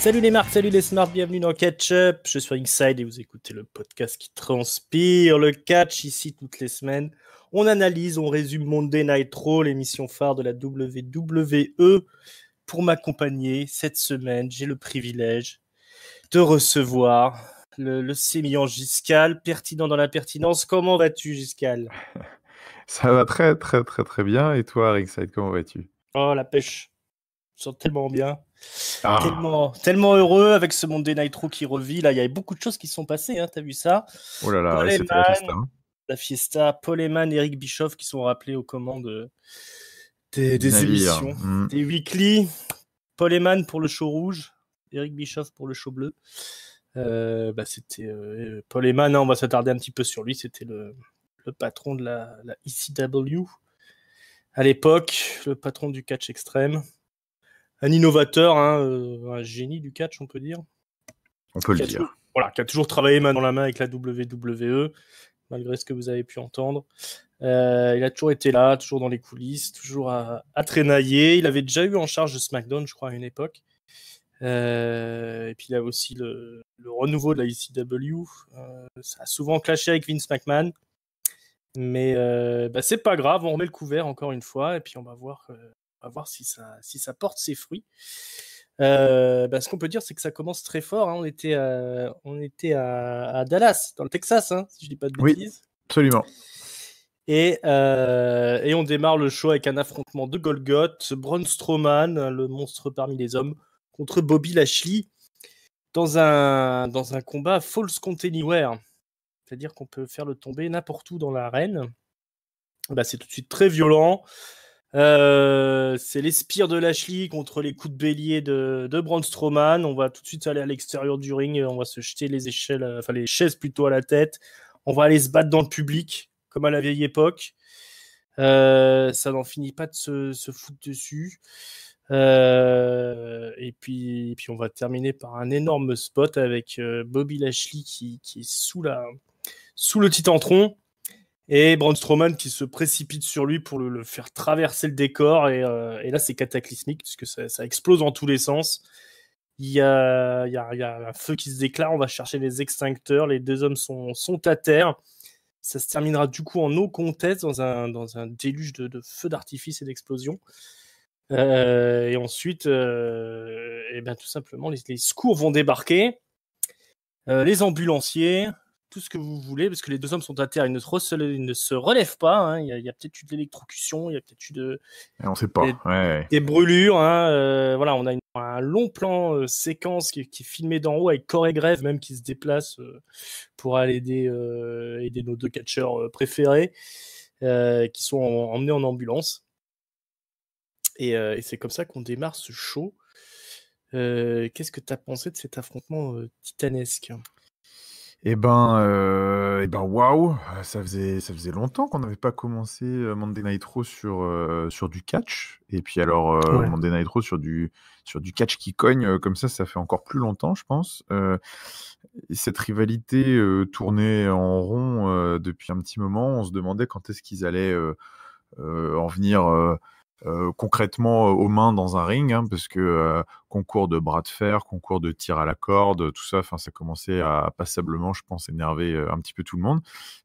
Salut les marques, salut les smarts, bienvenue dans Catch-up. Je suis Inside et vous écoutez le podcast qui transpire le catch ici toutes les semaines. On analyse, on résume Monday Night Raw, l'émission phare de la WWE. Pour m'accompagner cette semaine, j'ai le privilège de recevoir le, sémillant Giscal, pertinent dans la pertinence. Comment vas-tu, Giscal Ça va très, très, très, très bien. Et toi, Ringside, comment vas-tu Oh, la pêche. Je tellement bien. Ah. Tellement, heureux avec ce monde des Nitro qui revit. Là, il y a beaucoup de choses qui sont passées. Hein, T'as vu ça oh hein. la fiesta. Paul Heyman, Eric Bischoff qui sont rappelés aux commandes euh, des, émissions, mm. des weekly. Paul Heyman pour le show rouge, Eric Bischoff pour le show bleu. Euh, bah, c'était euh, Paul Heyman. Hein, on va s'attarder un petit peu sur lui. C'était le, patron de la, la ECW à l'époque, le patron du catch extrême un innovateur, hein, euh, un génie du catch, on peut dire. On peut le dire. voilà, qui a toujours travaillé main dans la main avec la WWE, malgré ce que vous avez pu entendre. Euh, il a toujours été là, toujours dans les coulisses, toujours à, à, traînailler. Il avait déjà eu en charge de SmackDown, je crois, à une époque. Euh, et puis il a aussi le, renouveau de la ICW. E ça a souvent clashé avec Vince McMahon. Mais bah, c'est pas grave, on remet le couvert encore une fois et puis on va voir on va voir si ça, si ça porte ses fruits. Euh, bah, ce qu'on peut dire, c'est que ça commence très fort. Hein. On était, à, on était à, Dallas, dans le Texas, hein, si je ne dis pas de bêtises. Oui, absolument. Euh, et, on démarre le show avec un affrontement de Golgoth, Braun Strowman, le monstre parmi les hommes, contre Bobby Lashley, dans un, dans un combat false count anywhere. C'est-à-dire qu'on peut faire le tomber n'importe où dans l'arène. Bah, c'est tout de suite très violent. Euh, c'est les spires de Lashley contre les coups de bélier de, de Braun Strowman. On va tout de suite aller à l'extérieur du ring. On va se jeter les échelles, euh, enfin les chaises plutôt à la tête. On va aller se battre dans le public, comme à la vieille époque. Euh, ça n'en finit pas de se, foutre dessus. et, puis, puis, on va terminer par un énorme spot avec Bobby Lashley qui, est sous, la, sous le titantron. Et Braun Strowman qui se précipite sur lui pour le, faire traverser le décor. Euh, et, là, c'est cataclysmique puisque ça, ça, explose en tous les sens. Il y, a, il, un feu qui se déclare. On va chercher les extincteurs. Les deux hommes sont, sont à terre. Ça se terminera du coup en eau comtesse dans un, dans un déluge de, feux d'artifice et d'explosion, euh, et ensuite, euh, ben, tout simplement, les, les secours vont débarquer. les ambulanciers, tout ce que vous voulez, parce que les deux hommes sont à terre, ils ne, se, relèvent pas. Hein. Il y a, peut-être eu de l'électrocution, il y a peut-être eu on sait pas. Des, brûlures. Hein. Euh, voilà, on a un long plan euh, séquence qui, est filmé d'en haut avec Corps et Grève, même qui se déplace euh, pour aller aider, nos deux catcheurs préférés, qui sont emmenés en ambulance. Et, et c'est comme ça qu'on démarre ce show. Qu'est-ce que tu as pensé de cet affrontement titanesque eh ben, euh, eh ben, waouh, euh, ça faisait, ça faisait longtemps qu'on n'avait pas commencé euh, Monday Night sur, sur du catch. Et puis alors, Monday Night sur du, sur du catch qui cogne, comme ça, ça fait encore plus longtemps, je pense. cette rivalité tournait en rond depuis un petit moment. On se demandait quand est-ce qu'ils allaient en venir euh, concrètement euh, aux mains dans un ring, hein, parce que euh, concours de bras de fer, concours de tir à la corde, tout ça, ça commençait à passablement, je pense, énerver un petit peu tout le monde.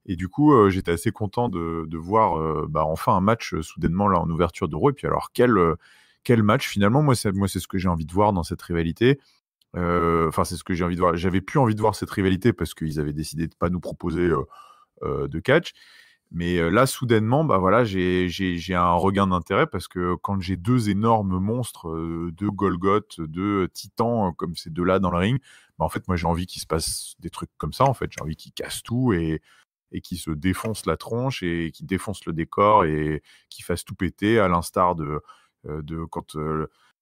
Et du coup, j'étais assez content de, voir bah, enfin un match soudainement en ouverture d'Euro. Et puis alors quel match finalement Moi, c'est ce que j'ai envie de voir dans cette rivalité. Enfin, c'est ce que j'ai envie de voir. J'avais plus envie de voir cette rivalité parce qu'ils avaient décidé de ne pas nous proposer de catch. Mais euh, là, soudainement, bah voilà, j'ai un regain d'intérêt parce que quand j'ai deux énormes monstres, euh, deux Golgothes, deux titans euh, comme ces deux-là dans le ring, bah en fait, moi, j'ai envie qu'il se passe des trucs comme ça. En fait, j'ai envie qu'ils cassent tout et, et qu'ils se défoncent la tronche et qu'ils défoncent le décor et qu'ils fassent tout péter, à l'instar de, de quand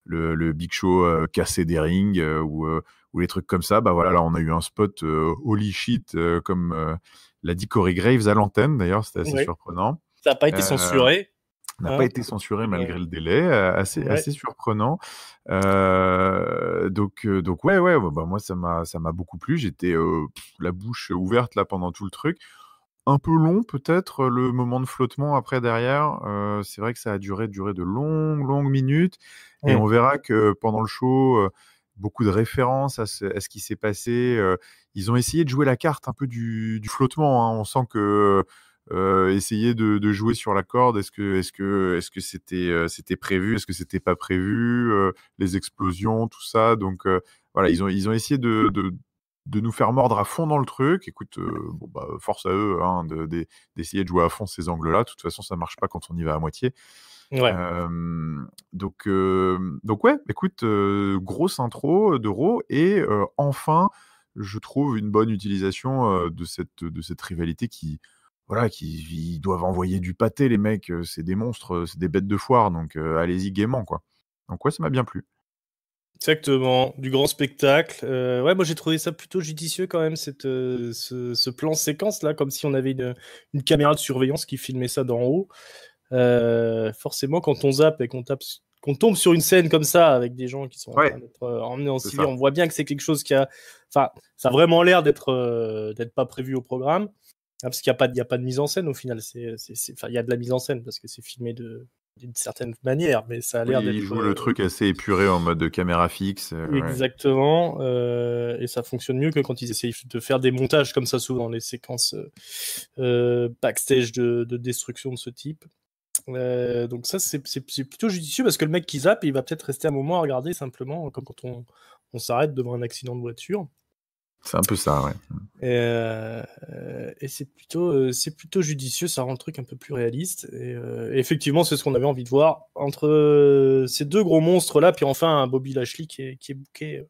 le, le, Big Show euh, cassé des rings euh, ou, euh, ou, les trucs comme ça. Bah voilà, là on a eu un spot holy shit comme l'a dit Corey Graves à l'antenne d'ailleurs, c'était assez surprenant. Ça n'a hein pas été censuré. n'a pas été censuré malgré le délai, assez, assez surprenant. donc, donc ouais, ouais, bah, moi ça m'a, ça m'a beaucoup plu. J'étais la bouche ouverte là pendant tout le truc. Un peu long peut-être le moment de flottement après derrière. c'est vrai que ça a duré, duré de longues, longues minutes. Et on verra que pendant le show, euh, beaucoup de références à ce, qui s'est passé. Euh, ils ont essayé de jouer la carte un peu du, flottement. Hein. On sent que euh, essayer de, jouer sur la corde Est-ce que est est-ce que c'était prévu Est-ce que c'était pas prévu Les explosions, tout ça. Donc voilà, ils ont essayé de, nous faire mordre à fond dans le truc. Écoute, bah, force à eux hein, d'essayer de, jouer à fond ces angles-là. De toute façon, ça marche pas quand on y va à moitié donc, donc ouais, écoute, grosse intro d'Euro et enfin, je trouve une bonne utilisation de cette de cette rivalité qui voilà, qui doivent envoyer du pâté, les mecs. C'est des monstres, c'est des bêtes de foire, donc allez-y gaiement, quoi. Donc ouais, ça m'a bien plu. Exactement, du grand spectacle. ouais, moi j'ai trouvé ça plutôt judicieux quand même, cette, ce, plan séquence là, comme si on avait une caméra de surveillance qui filmait ça d'en haut. Euh, forcément, quand on zappe et qu'on tape qu'on tombe sur une scène comme ça avec des gens qui sont en train d'être euh, emmenés en civil on voit bien que c'est quelque chose qui a, enfin, ça a vraiment l'air d'être euh, d'être pas prévu au programme, ah, parce qu'il n'y a pas, a pas de mise en scène au final. C'est, enfin, il y a de la mise en scène parce que c'est filmé de d'une certaine manière, mais ça a l'air d'être. Il le truc assez épuré en mode de caméra fixe. Exactement, et ça fonctionne mieux que quand ils essayent de faire des montages comme ça souvent dans les séquences backstage de destruction de ce type. Euh, donc ça, c'est plutôt judicieux parce que le mec qui zappe, il va peut-être rester un moment à regarder simplement, comme quand on, on s'arrête devant un accident de voiture. C'est un peu ça, ouais. Et, euh, c'est plutôt, euh, c'est plutôt judicieux, ça rend le truc un peu plus réaliste. Et effectivement, c'est ce qu'on avait envie de voir entre ces deux gros monstres là, puis enfin un Bobby Lashley qui est, qui bouqué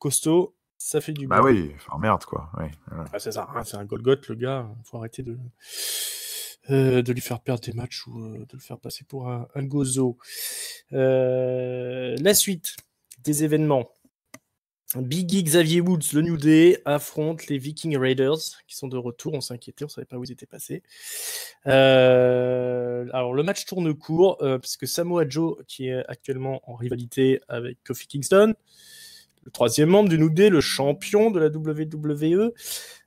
costaud. Ça fait du. Bah oui, merde quoi. Ah, c'est ça, hein, c'est un Golgoth le gars. Hein, faut arrêter de. Euh, de lui faire perdre des matchs ou euh, de le faire passer pour un, gozo. Euh, la suite des événements. Biggie Xavier Woods, le New Day, affronte les Viking Raiders qui sont de retour. On s'inquiétait, on savait pas où ils étaient passés. alors le match tourne court parce puisque Samoa Joe, qui est actuellement en rivalité avec Kofi Kingston, troisième membre du noudé, Day, le champion de la WWE.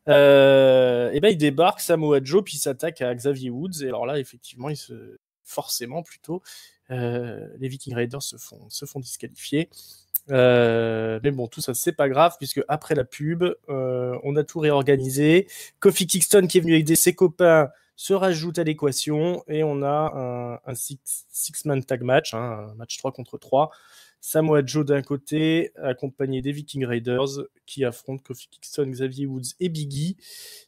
Euh, et ben il débarque Samoa Joe puis il s'attaque à Xavier Woods et alors là effectivement il se forcément plutôt euh, les Viking Raiders se font se font disqualifier. Euh, mais bon, tout ça, c'est pas grave, puisque après la pub, on a tout réorganisé. Kofi Kingston, qui est venu aider ses copains, se rajoute à l'équation, et on a un, six-man tag match, hein, un match 3 contre 3, Samoa Joe d'un côté, accompagné des Viking Raiders qui affrontent Kofi Kingston, Xavier Woods et Biggie.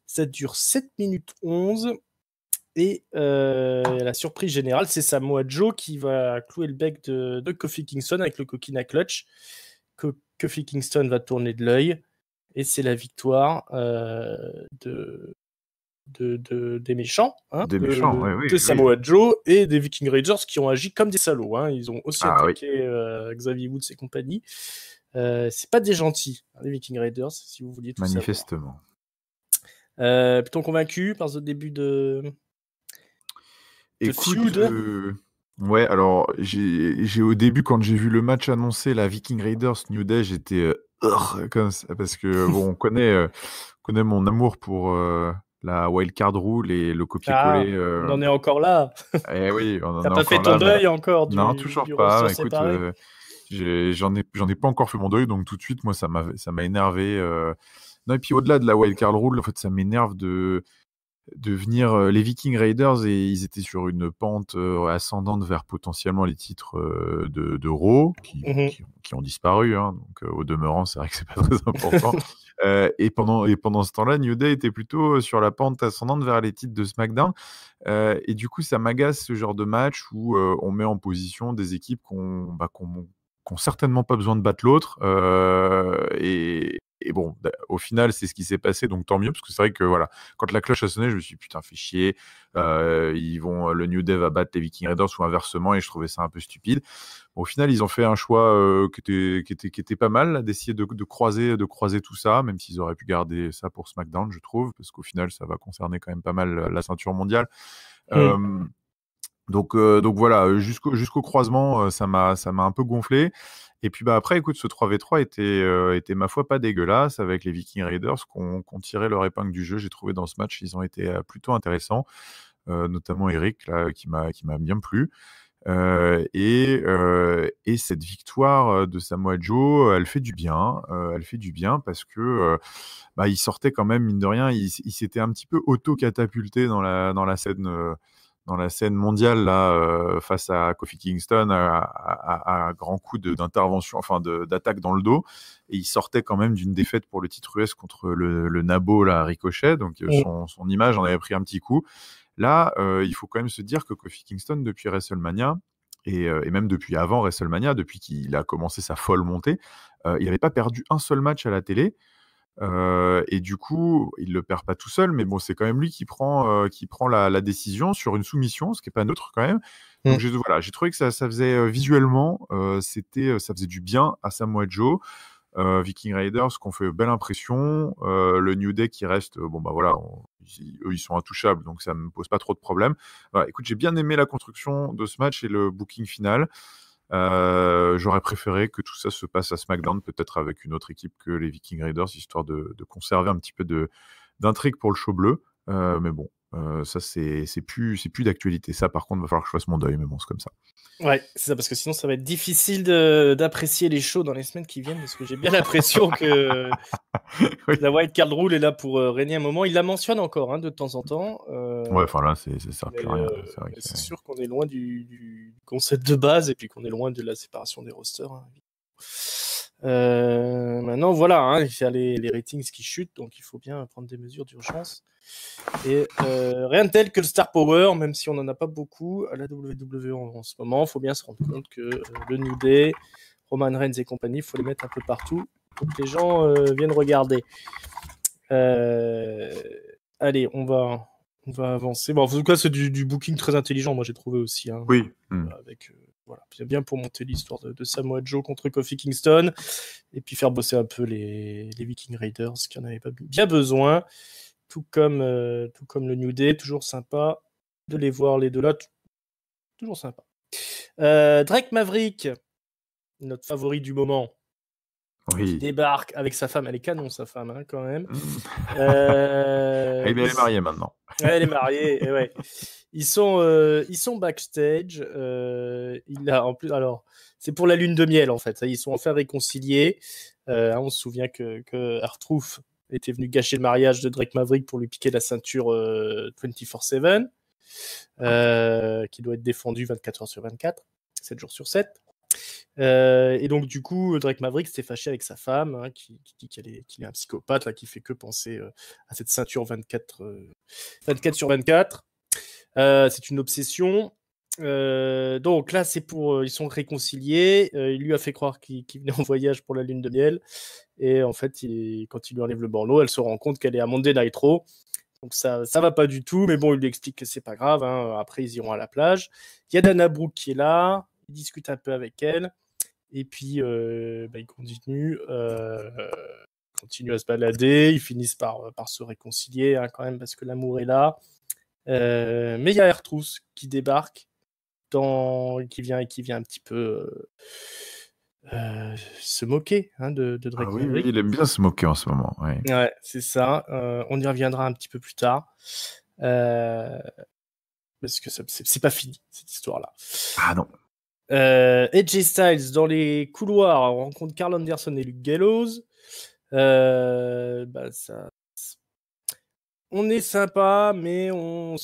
Ça dure 7 minutes 11. Et euh, la surprise générale, c'est Samoa Joe qui va clouer le bec de, de Kofi Kingston avec le coquina clutch. que Kofi Kingston va tourner de l'œil. Et c'est la victoire euh, de, de, des méchants, hein, des de, Samoa Joe et des Viking Raiders qui ont agi comme des salauds. Hein. Ils ont aussi ah attaqué euh, Xavier Woods et compagnie. Euh, c'est pas des gentils, hein, les Viking Raiders, si vous vouliez tout Manifestement. Euh, plutôt convaincu par ce début de. Écoute, ouais, alors j'ai au début, quand j'ai vu le match annoncé, la Viking Raiders New Day, j'étais comme ça, parce que bon, on connaît, connaît mon amour pour la wildcard rule et le copier-coller. Ah, on euh. en est encore là. eh oui, on en T'as pas fait ton deuil encore du, Non, toujours pas. Euh, j'en ai, j'en ai, pas encore fait mon deuil, donc tout de suite, moi, ça m'a énervé. Euh. Non, et puis au-delà de la wildcard rule, en fait, ça m'énerve de devenir euh, Les Viking Raiders, et ils étaient sur une pente euh, ascendante vers potentiellement les titres euh, de, mmh qui, ont disparu. Hein. donc, au demeurant, c'est vrai que c'est pas très important. et, pendant, ce temps-là, New Day était plutôt sur la pente ascendante vers les titres de SmackDown. et du coup, ça m'agace ce genre de match où on met en position des équipes qu'on n'ont bah, certainement pas besoin de battre l'autre. et, et bon, bah, au final, c'est ce qui s'est passé, donc tant mieux, parce que c'est vrai que voilà, quand la cloche a sonné, je me suis dit, putain, fait chier. Euh, ils vont, euh, le New Dev va battre les Viking Raiders ou inversement, et je trouvais ça un peu stupide. au final, ils ont fait un choix euh, qui, était, qui, était, qui, était, pas mal, d'essayer de, de, croiser, de croiser tout ça, même s'ils auraient pu garder ça pour SmackDown, je trouve, parce qu'au final, ça va concerner quand même pas mal la ceinture mondiale. Euh, donc, voilà, euh, jusqu'au croisement, euh, ça m'a un peu gonflé. Et puis bah après, écoute, ce 3v3 était, ma foi pas dégueulasse avec les Viking Raiders qu'on ont tirait leur épingle du jeu. J'ai trouvé dans ce match, ils ont été plutôt intéressants, notamment Eric là, qui m'a bien plu. et, cette victoire de Samoa Joe, elle fait du bien. elle fait du bien parce que bah, il sortait quand même, mine de rien, il, s'était un petit peu auto-catapulté dans la scène dans la scène mondiale là euh, face à Kofi Kingston euh, à, grands coups grand coup d'intervention, enfin d'attaque dans le dos. Et il sortait quand même d'une défaite pour le titre US contre le, Nabo là, Ricochet, donc euh, mm. son, image en avait pris un petit coup. Là, il faut quand même se dire que Kofi Kingston depuis WrestleMania. Et, et même depuis avant WrestleMania, depuis qu'il a commencé sa folle montée, il n'avait pas perdu un seul match à la télé et du coup, il le perd pas tout seul, mais bon, c'est quand même lui qui prend, qui prend la, décision sur une soumission, ce qui est pas neutre quand même. Donc, mmh. j'ai trouvé que ça, faisait visuellement, c'était, ça faisait du bien à Samoa Joe. Viking Raiders qu'on fait belle impression, le New Day qui reste, bon bah voilà, ils, eux ils sont intouchables donc ça me pose pas trop de problème. écoute, j'ai bien aimé la construction de ce match et le booking final. Euh, j'aurais préféré que tout ça se passe à SmackDown, peut-être avec une autre équipe que les Viking Raiders, histoire de, conserver un petit peu d'intrigue pour le show bleu. Euh, mais bon, euh, ça, c'est plus, plus d'actualité. Ça, par contre, va falloir que je fasse mon deuil, mais bon, c'est comme ça. Ouais, c'est ça, parce que sinon, ça va être difficile d'apprécier les shows dans les semaines qui viennent, parce que j'ai bien l'impression que la White Card Rule est là pour euh, régner un moment. Il la mentionne encore, hein, de temps en temps. Euh, ouais, enfin là, c'est ça. c'est sûr qu'on est loin du, concept de base, et puis qu'on est loin de la séparation des rosters. Hein, euh, maintenant, voilà, hein, il y a les, ratings qui chutent, donc il faut bien prendre des mesures d'urgence. Et euh, rien de tel que le Star Power, même si on n'en a pas beaucoup à la WWE en, ce moment, il faut bien se rendre compte que euh, le New Day, Roman Reigns et compagnie, il faut les mettre un peu partout pour que les gens viennent regarder. allez, on va, on va avancer. Bon, en tout cas, c'est du, booking très intelligent, moi j'ai trouvé aussi. Hein, oui. Hmm. Avec voilà, bien pour monter l'histoire de, Samoa Joe contre Kofi Kingston et puis faire bosser un peu les, Viking Raiders qui en avaient pas bien besoin. Tout comme, euh, tout comme le New Day, toujours sympa de les voir les deux là, toujours sympa. Euh, Drake Maverick, notre favori du moment, qui débarque avec sa femme. Elle est canon, sa femme, hein, quand même. Euh, elle est mariée maintenant elle est mariée, et ouais. Ils sont, euh, ils sont backstage. Euh, il a en plus, alors, c'est pour la lune de miel en fait. Ils sont enfin réconciliés. Euh, on se souvient que, que était venu gâcher le mariage de Drake Maverick pour lui piquer la ceinture 24/7, euh, qui doit être défendu 24 heures sur 24, 7 jours sur 7. Euh, et donc, du coup, Drake Maverick s'est fâché avec sa femme, hein, qui, dit qu'il est, est, un psychopathe, là, qui fait que penser euh, à cette ceinture 24, 24 euh, sur 24. c'est une obsession. donc là, c'est pour, ils sont réconciliés. il lui a fait croire qu'il venait en voyage pour la lune de miel. Et en fait, il, quand il lui enlève le borneau elle se rend compte qu'elle est à Monday Nitro. Donc ça, ça va pas du tout. Mais bon, il lui explique que c'est pas grave. Hein. Après, ils iront à la plage. Il y a Dana Brooke qui est là discute un peu avec elle, et puis euh, bah, ils continuent euh, continue, à se balader, ils finissent par, euh, par se réconcilier hein, quand même, parce que l'amour est là. mais il y a Ertrus qui débarque, qui vient et qui vient un petit peu se moquer hein, de, de Drake. Ah oui, il aime bien se moquer en ce moment. c'est ça. on y reviendra un petit peu plus tard. parce que c'est pas fini, cette histoire-là. Ah non. Euh, Styles dans les couloirs, rencontre Carl Anderson et Luke Gallows. Euh, bah, on est sympa, mais on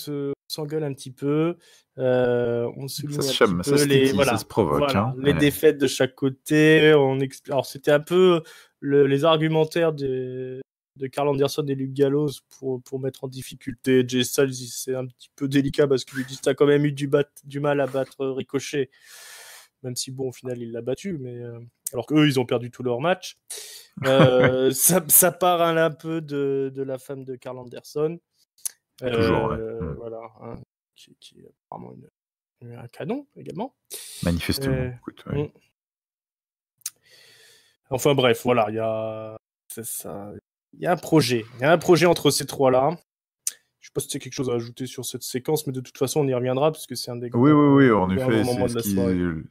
s'engueule un petit peu. on ça se provoque. Hein. Les défaites de chaque côté. On Alors, c'était un peu les argumentaires de de Carl Anderson et Luke Gallows pour, pour mettre en difficulté Jay Styles. C'est un petit peu délicat parce que ça a quand même eu du, du mal à battre Ricochet. Même si, bon, au final, il l'a battu, mais euh, alors qu'eux, ils ont perdu tout leur match. Euh, ça, ça, part un peu de, la femme de Carl Anderson. Toujours, euh, mm. Voilà, hein, qui, est apparemment un canon également. Manifestement, mm. Enfin bref, voilà, il y a ça, il y a un projet. Il y a un projet entre ces trois-là. Je ne sais pas si tu as quelque chose à ajouter sur cette séquence, mais de toute façon, on y reviendra parce que c'est un des. Oui, oui, oui, en effet. Ce qui,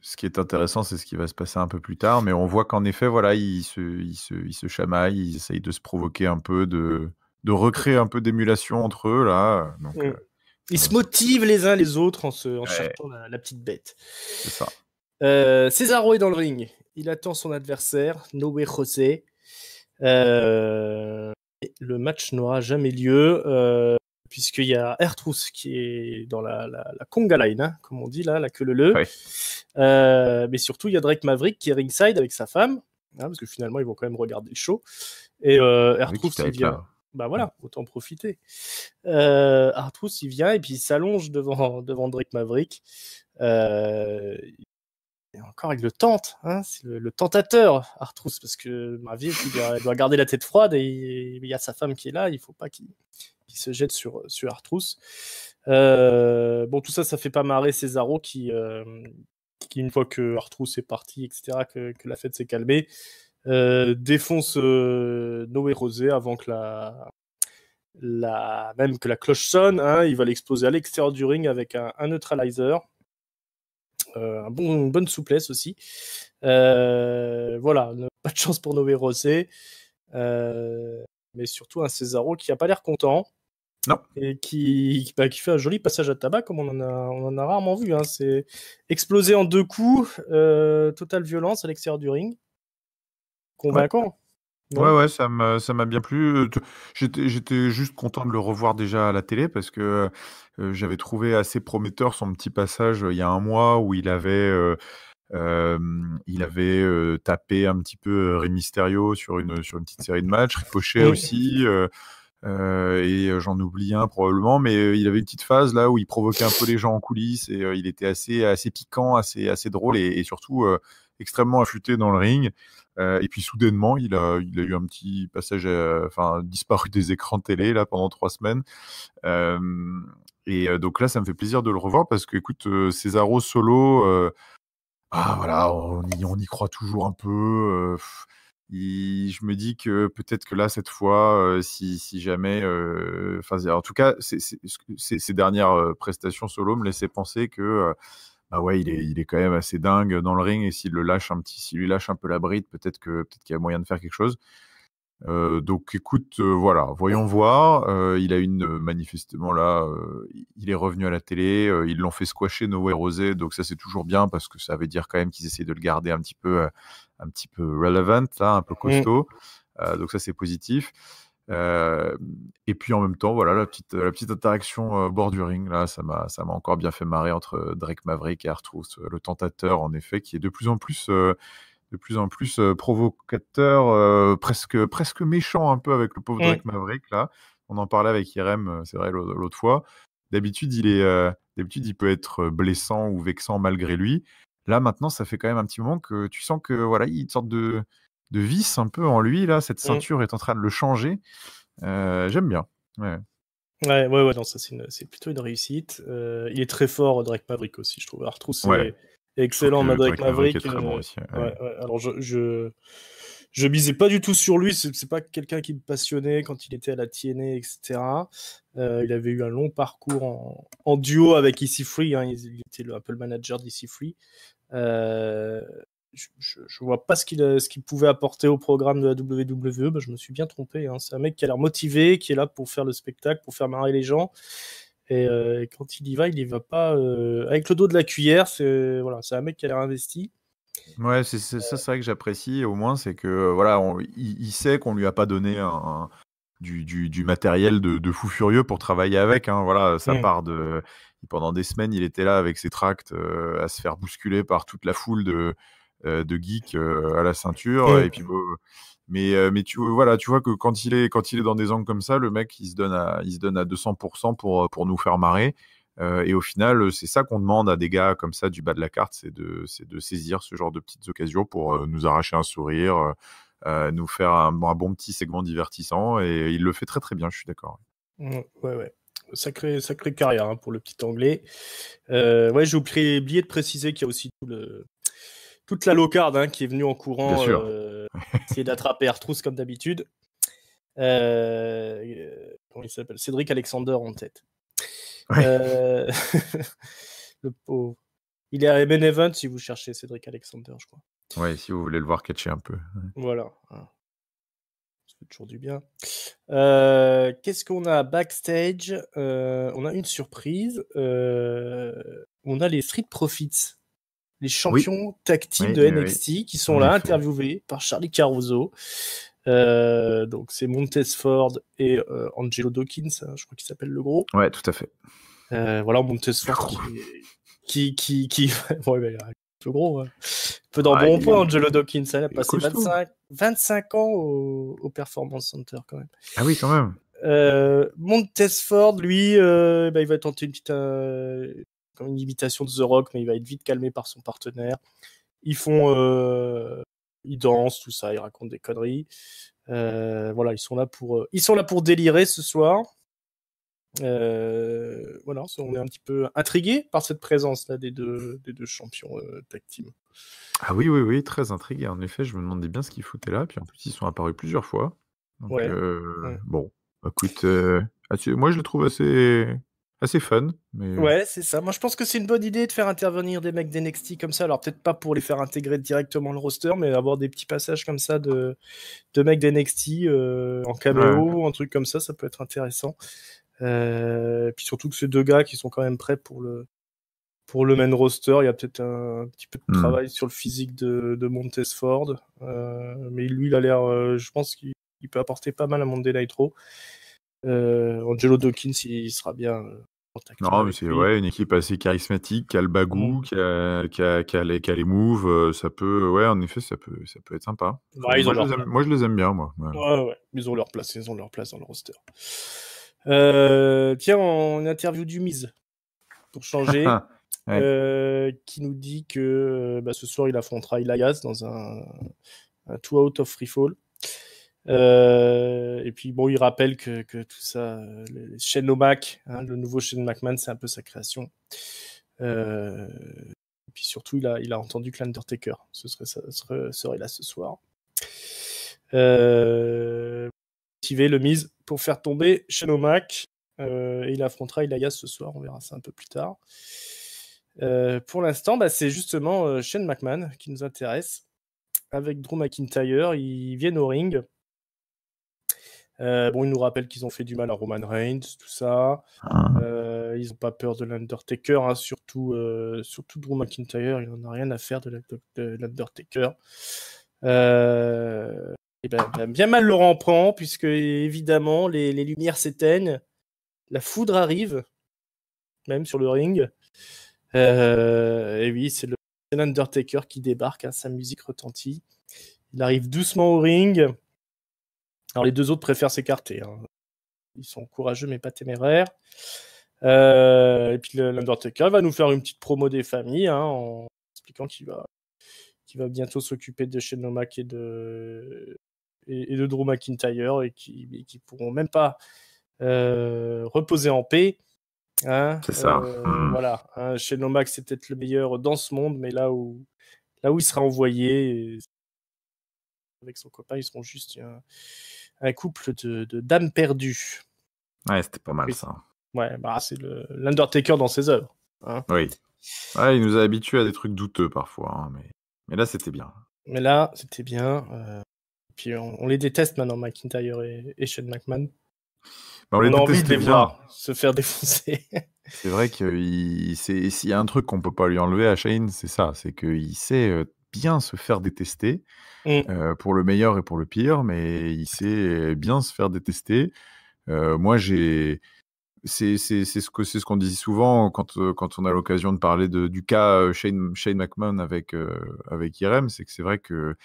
ce qui, est intéressant, c'est ce qui va se passer un peu plus tard, mais on voit qu'en effet, voilà, ils se, se, il se chamaillent, ils essayent de se provoquer un peu, de, de recréer un peu d'émulation entre eux, là. Mm. Euh, ils se motivent les uns les autres en, se, en cherchant la, petite bête. C'est ça. Euh, est dans le ring. Il attend son adversaire, Noé José. Euh, le match n'aura jamais lieu euh, puisqu'il y a Ertrus qui est dans la, la, conga line, hein, comme on dit là, la queue le euh, mais surtout, il y a Drake Maverick qui est ringside avec sa femme, hein, parce que finalement, ils vont quand même regarder le show. Et Ertrus, ah il vient. Bah voilà, autant profiter. Euh, il vient et puis il s'allonge devant, devant Drake Maverick. Euh, et encore avec le tente, hein, c'est le, tentateur, Arthrus, parce que ma vie doit, garder la tête froide et il y a sa femme qui est là, il faut pas qu'il se jette sur, sur euh, bon, tout ça, ça fait pas marrer Césaro euh, qui, une fois que Arthrus est parti, etc., que, la fête s'est calmée, euh, défonce Noé Rosé avant que la, la, même que la cloche sonne. Hein, il va l'exposer à l'extérieur du ring avec un, un neutralizer. Euh, une bonne souplesse aussi. Euh, voilà, pas de chance pour Noé Rosé. Euh, mais surtout un Césaro qui n'a pas l'air content. Non. Et bah, qui, fait un joli passage à tabac, comme on en a, on en a rarement vu. Hein. C'est explosé en deux coups, totale violence à l'extérieur du ring. Convaincant. Ouais, ça m'a, bien plu. Euh, j'étais, juste content de le revoir déjà à la télé parce que euh, euh, j'avais trouvé assez prometteur son petit passage il y a un mois où il avait, il avait tapé un petit peu Rey Mysterio sur une, sur une petite série de matchs, Ricochet aussi, et j'en oublie un probablement, mais il avait une petite phase là où il provoquait un peu les gens en coulisses et il était assez, assez piquant, assez, assez drôle et, surtout extrêmement affûté dans le ring. Euh, et puis soudainement, il a, il a eu un petit passage, euh, enfin, disparu des écrans télé là pendant trois semaines. et euh, donc là, ça me fait plaisir de le revoir parce que, écoute, Césaro solo, ah, voilà, on y, croit toujours un peu. je me dis que peut-être que là, cette fois, si, jamais. en tout cas, ces dernières prestations solo me laissaient penser que ah ouais, il est, quand même assez dingue dans le ring. Et s'il le lâche un petit, s'il lui lâche un peu la bride, peut-être que peut-être qu'il y a moyen de faire quelque chose. Euh, donc écoute, euh, voilà, voyons voir. Euh, il a une manifestement là, il est revenu à la télé. ils l'ont fait squasher Noé Rosé, donc ça c'est toujours bien parce que ça veut dire quand même qu'ils essaient de le garder un petit peu, un petit peu relevant un peu mmh. costaud. donc ça c'est positif. Euh, et puis en même temps, voilà, la petite, interaction euh, borduring là, ça m'a, encore bien fait marrer entre euh, Drake Maverick et Artruth, le tentateur, en effet, qui est de plus en plus, de plus en plus provocateur, presque, presque méchant un peu avec le pauvre mm. Drake Maverick, là. On en parlait avec Irem, c'est vrai, l'autre fois. D'habitude, il est, d'habitude, il peut être blessant ou vexant malgré lui. Là, maintenant, ça fait quand même un petit moment que tu sens que, voilà, il sorte de, de vis un peu en lui, là. Cette mmh. ceinture est en train de le changer. Euh, j'aime bien. Ouais. Ouais, ouais, non, ça c'est plutôt une réussite. Euh, il est très fort, Drake Maverick aussi, je trouve. Artrousse ouais. est excellent, Drake, Maverick. Euh, alors je, je, je misais pas du tout sur lui, c'est pas quelqu'un qui me passionnait quand il était à la TNA, etc. il avait eu un long parcours en, duo avec EC Free, hein. il, était le, un peu le manager d'EC Free. Euh, je, ne vois pas ce qu'il euh, ce qu'il pouvait apporter au programme de la WWE. Bah, je me suis bien trompé. Hein. C'est un mec qui a l'air motivé, qui est là pour faire le spectacle, pour faire marrer les gens. Et euh, quand il y va, il y va pas euh, avec le dos de la cuillère. C'est voilà, c'est un mec qui a l'air investi. Ouais, c'est ça, que j'apprécie. Au moins, c'est que voilà, il, sait qu'on lui a pas donné du, du, matériel de, fou furieux pour travailler avec. Hein. Voilà, ça mm. part de pendant des semaines, il était là avec ses tracts à se faire bousculer par toute la foule de euh, de geek euh, à la ceinture. Et puis, mais, euh, mais tu, voilà, tu vois que quand il, est, quand il est dans des angles comme ça, le mec, il se donne à, il se donne à 200% pour, pour nous faire marrer. et au final, c'est ça qu'on demande à des gars comme ça du bas de la carte, c'est de, de, saisir ce genre de petites occasions pour nous arracher un sourire, nous faire un, bon petit segment divertissant. Et il le fait très très bien, je suis d'accord. Mmh, ouais, ouais. Sacré, sacré carrière hein, pour le petit anglais. ouais, j'ai oublié de préciser qu'il y a aussi tout le, toute la locarde hein, qui est venue en courant euh, essayer d'attraper Artrousse comme d'habitude. Euh, euh, il s'appelle Cédric Alexander en tête. le pauvre. Il est à Ben Event si vous cherchez Cédric Alexander, je crois. Oui, si vous voulez le voir catcher un peu. Voilà. Ah. Ça fait toujours du bien. Qu'est-ce qu'on a backstage On a une surprise. on a les Street Profits les champions tactiques de NXT qui sont là interviewés par Charlie Caruso. Euh, donc c'est Montesford et euh, Angelo Dawkins, hein, je crois qu'il s'appelle le gros. Ouais, tout à fait. Euh, voilà Montesford qui, qui, qui, qui... Hein. peu gros, Un peu dans le bon point. Angelo Dawkins, elle hein, a passé 25, 25, ans au, au, Performance Center quand même. Ah oui, quand même. Montesford, lui, bah, il va tenter une petite, une imitation de The Rock, mais il va être vite calmé par son partenaire. Ils font, euh, ils dansent, tout ça, ils racontent des conneries. Euh, voilà, ils sont là pour, euh, ils sont là pour délirer ce soir. voilà, on est un petit peu intrigué par cette présence là des deux, des deux champions euh, team. Ah oui, oui, oui, très intrigué. En effet, je me demandais bien ce qu'ils foutaient là. Puis en plus, ils sont apparus plusieurs fois. bon, écoute, moi je le trouve assez, assez fun. Mais... Euh. Ouais, c'est ça. Moi, je pense que c'est une bonne idée de faire intervenir des mecs d'NXT comme ça. Alors, peut-être pas pour les faire intégrer directement le roster, mais avoir des petits passages comme ça de, de mecs d'NXT euh, en caméo, un truc comme ça, ça peut être intéressant. Euh, puis surtout que ces deux gars qui sont quand même prêts pour le, pour le main roster, il y a peut-être un, petit peu de hmm. travail sur le physique de, de Montesford. mais lui, il a l'air, je pense qu'il peut apporter pas mal à Monday Nitro. Euh, Angelo Dawkins, il sera bien. Euh, non, mais c'est ouais, une équipe assez charismatique, qui a le bagou, mm. qui a, qui a, les, qui a les, moves. Euh, ça peut, ouais, en effet, ça peut, ça peut être sympa. moi, je les aime bien, moi. ils ont leur place, ils ont leur place dans le roster. tiens, en interview du Mise pour changer, qui nous dit que bah, ce soir, il affrontera Elias dans un, un out of free fall. Euh, et puis bon, il rappelle que, tout ça, euh, Shane O'Mac, hein, le nouveau Shane McMahon, c'est un peu sa création. Euh, et puis surtout, il a, il a entendu que l'Undertaker ce serait, serait, là ce soir. Euh, le mise pour faire tomber Shane euh, et il affrontera Ilaya ce soir, on verra ça un peu plus tard. pour l'instant, bah, c'est justement Shane McMahon qui nous intéresse. Avec Drew McIntyre, ils viennent au ring. Euh, bon, ils nous rappelle qu'ils ont fait du mal à Roman Reigns, tout ça. Ah. Euh, ils n'ont pas peur de l'Undertaker, hein, surtout, euh, surtout Drew McIntyre, il n'en a rien à faire de l'Undertaker. Ben, ben, bien mal le prend puisque évidemment, les, lumières s'éteignent, la foudre arrive, même sur le ring. et oui, c'est l'Undertaker qui débarque, hein, sa musique retentit. Il arrive doucement au ring. Alors les deux autres préfèrent s'écarter. Hein. Ils sont courageux mais pas téméraires. Euh, et puis l'Undertaker va nous faire une petite promo des familles hein, en expliquant qu'il va, va bientôt s'occuper de Shenomac et de, et, de Drew McIntyre et qui ne pourront même pas euh, reposer en paix. Hein. c'est ça. Euh, hmm. Voilà. c'est peut-être le meilleur dans ce monde, mais là où, là où il sera envoyé, avec son copain, ils seront juste un couple de, dames perdues. Ouais, c'était pas mal ça. Ouais, bah, c'est l'Undertaker dans ses œuvres. Hein. Oui. il nous a habitués à des trucs douteux parfois, hein, mais... mais là c'était bien. Mais là c'était bien. Euh, puis on, les déteste maintenant, McIntyre et, Shane McMahon. Bah, on, les a envie de les voir se faire défoncer. C'est vrai qu'il s'il y a un truc qu'on peut pas lui enlever à Shane, c'est ça, c'est qu'il sait euh, bien se faire détester, mmh. pour le meilleur et pour le pire, mais il sait bien se faire détester. moi, j'ai. C'est ce qu'on ce qu'on dit souvent quand, quand on a l'occasion de parler de, du cas Shane, McMahon avec, avec Irem, c'est que c'est vrai que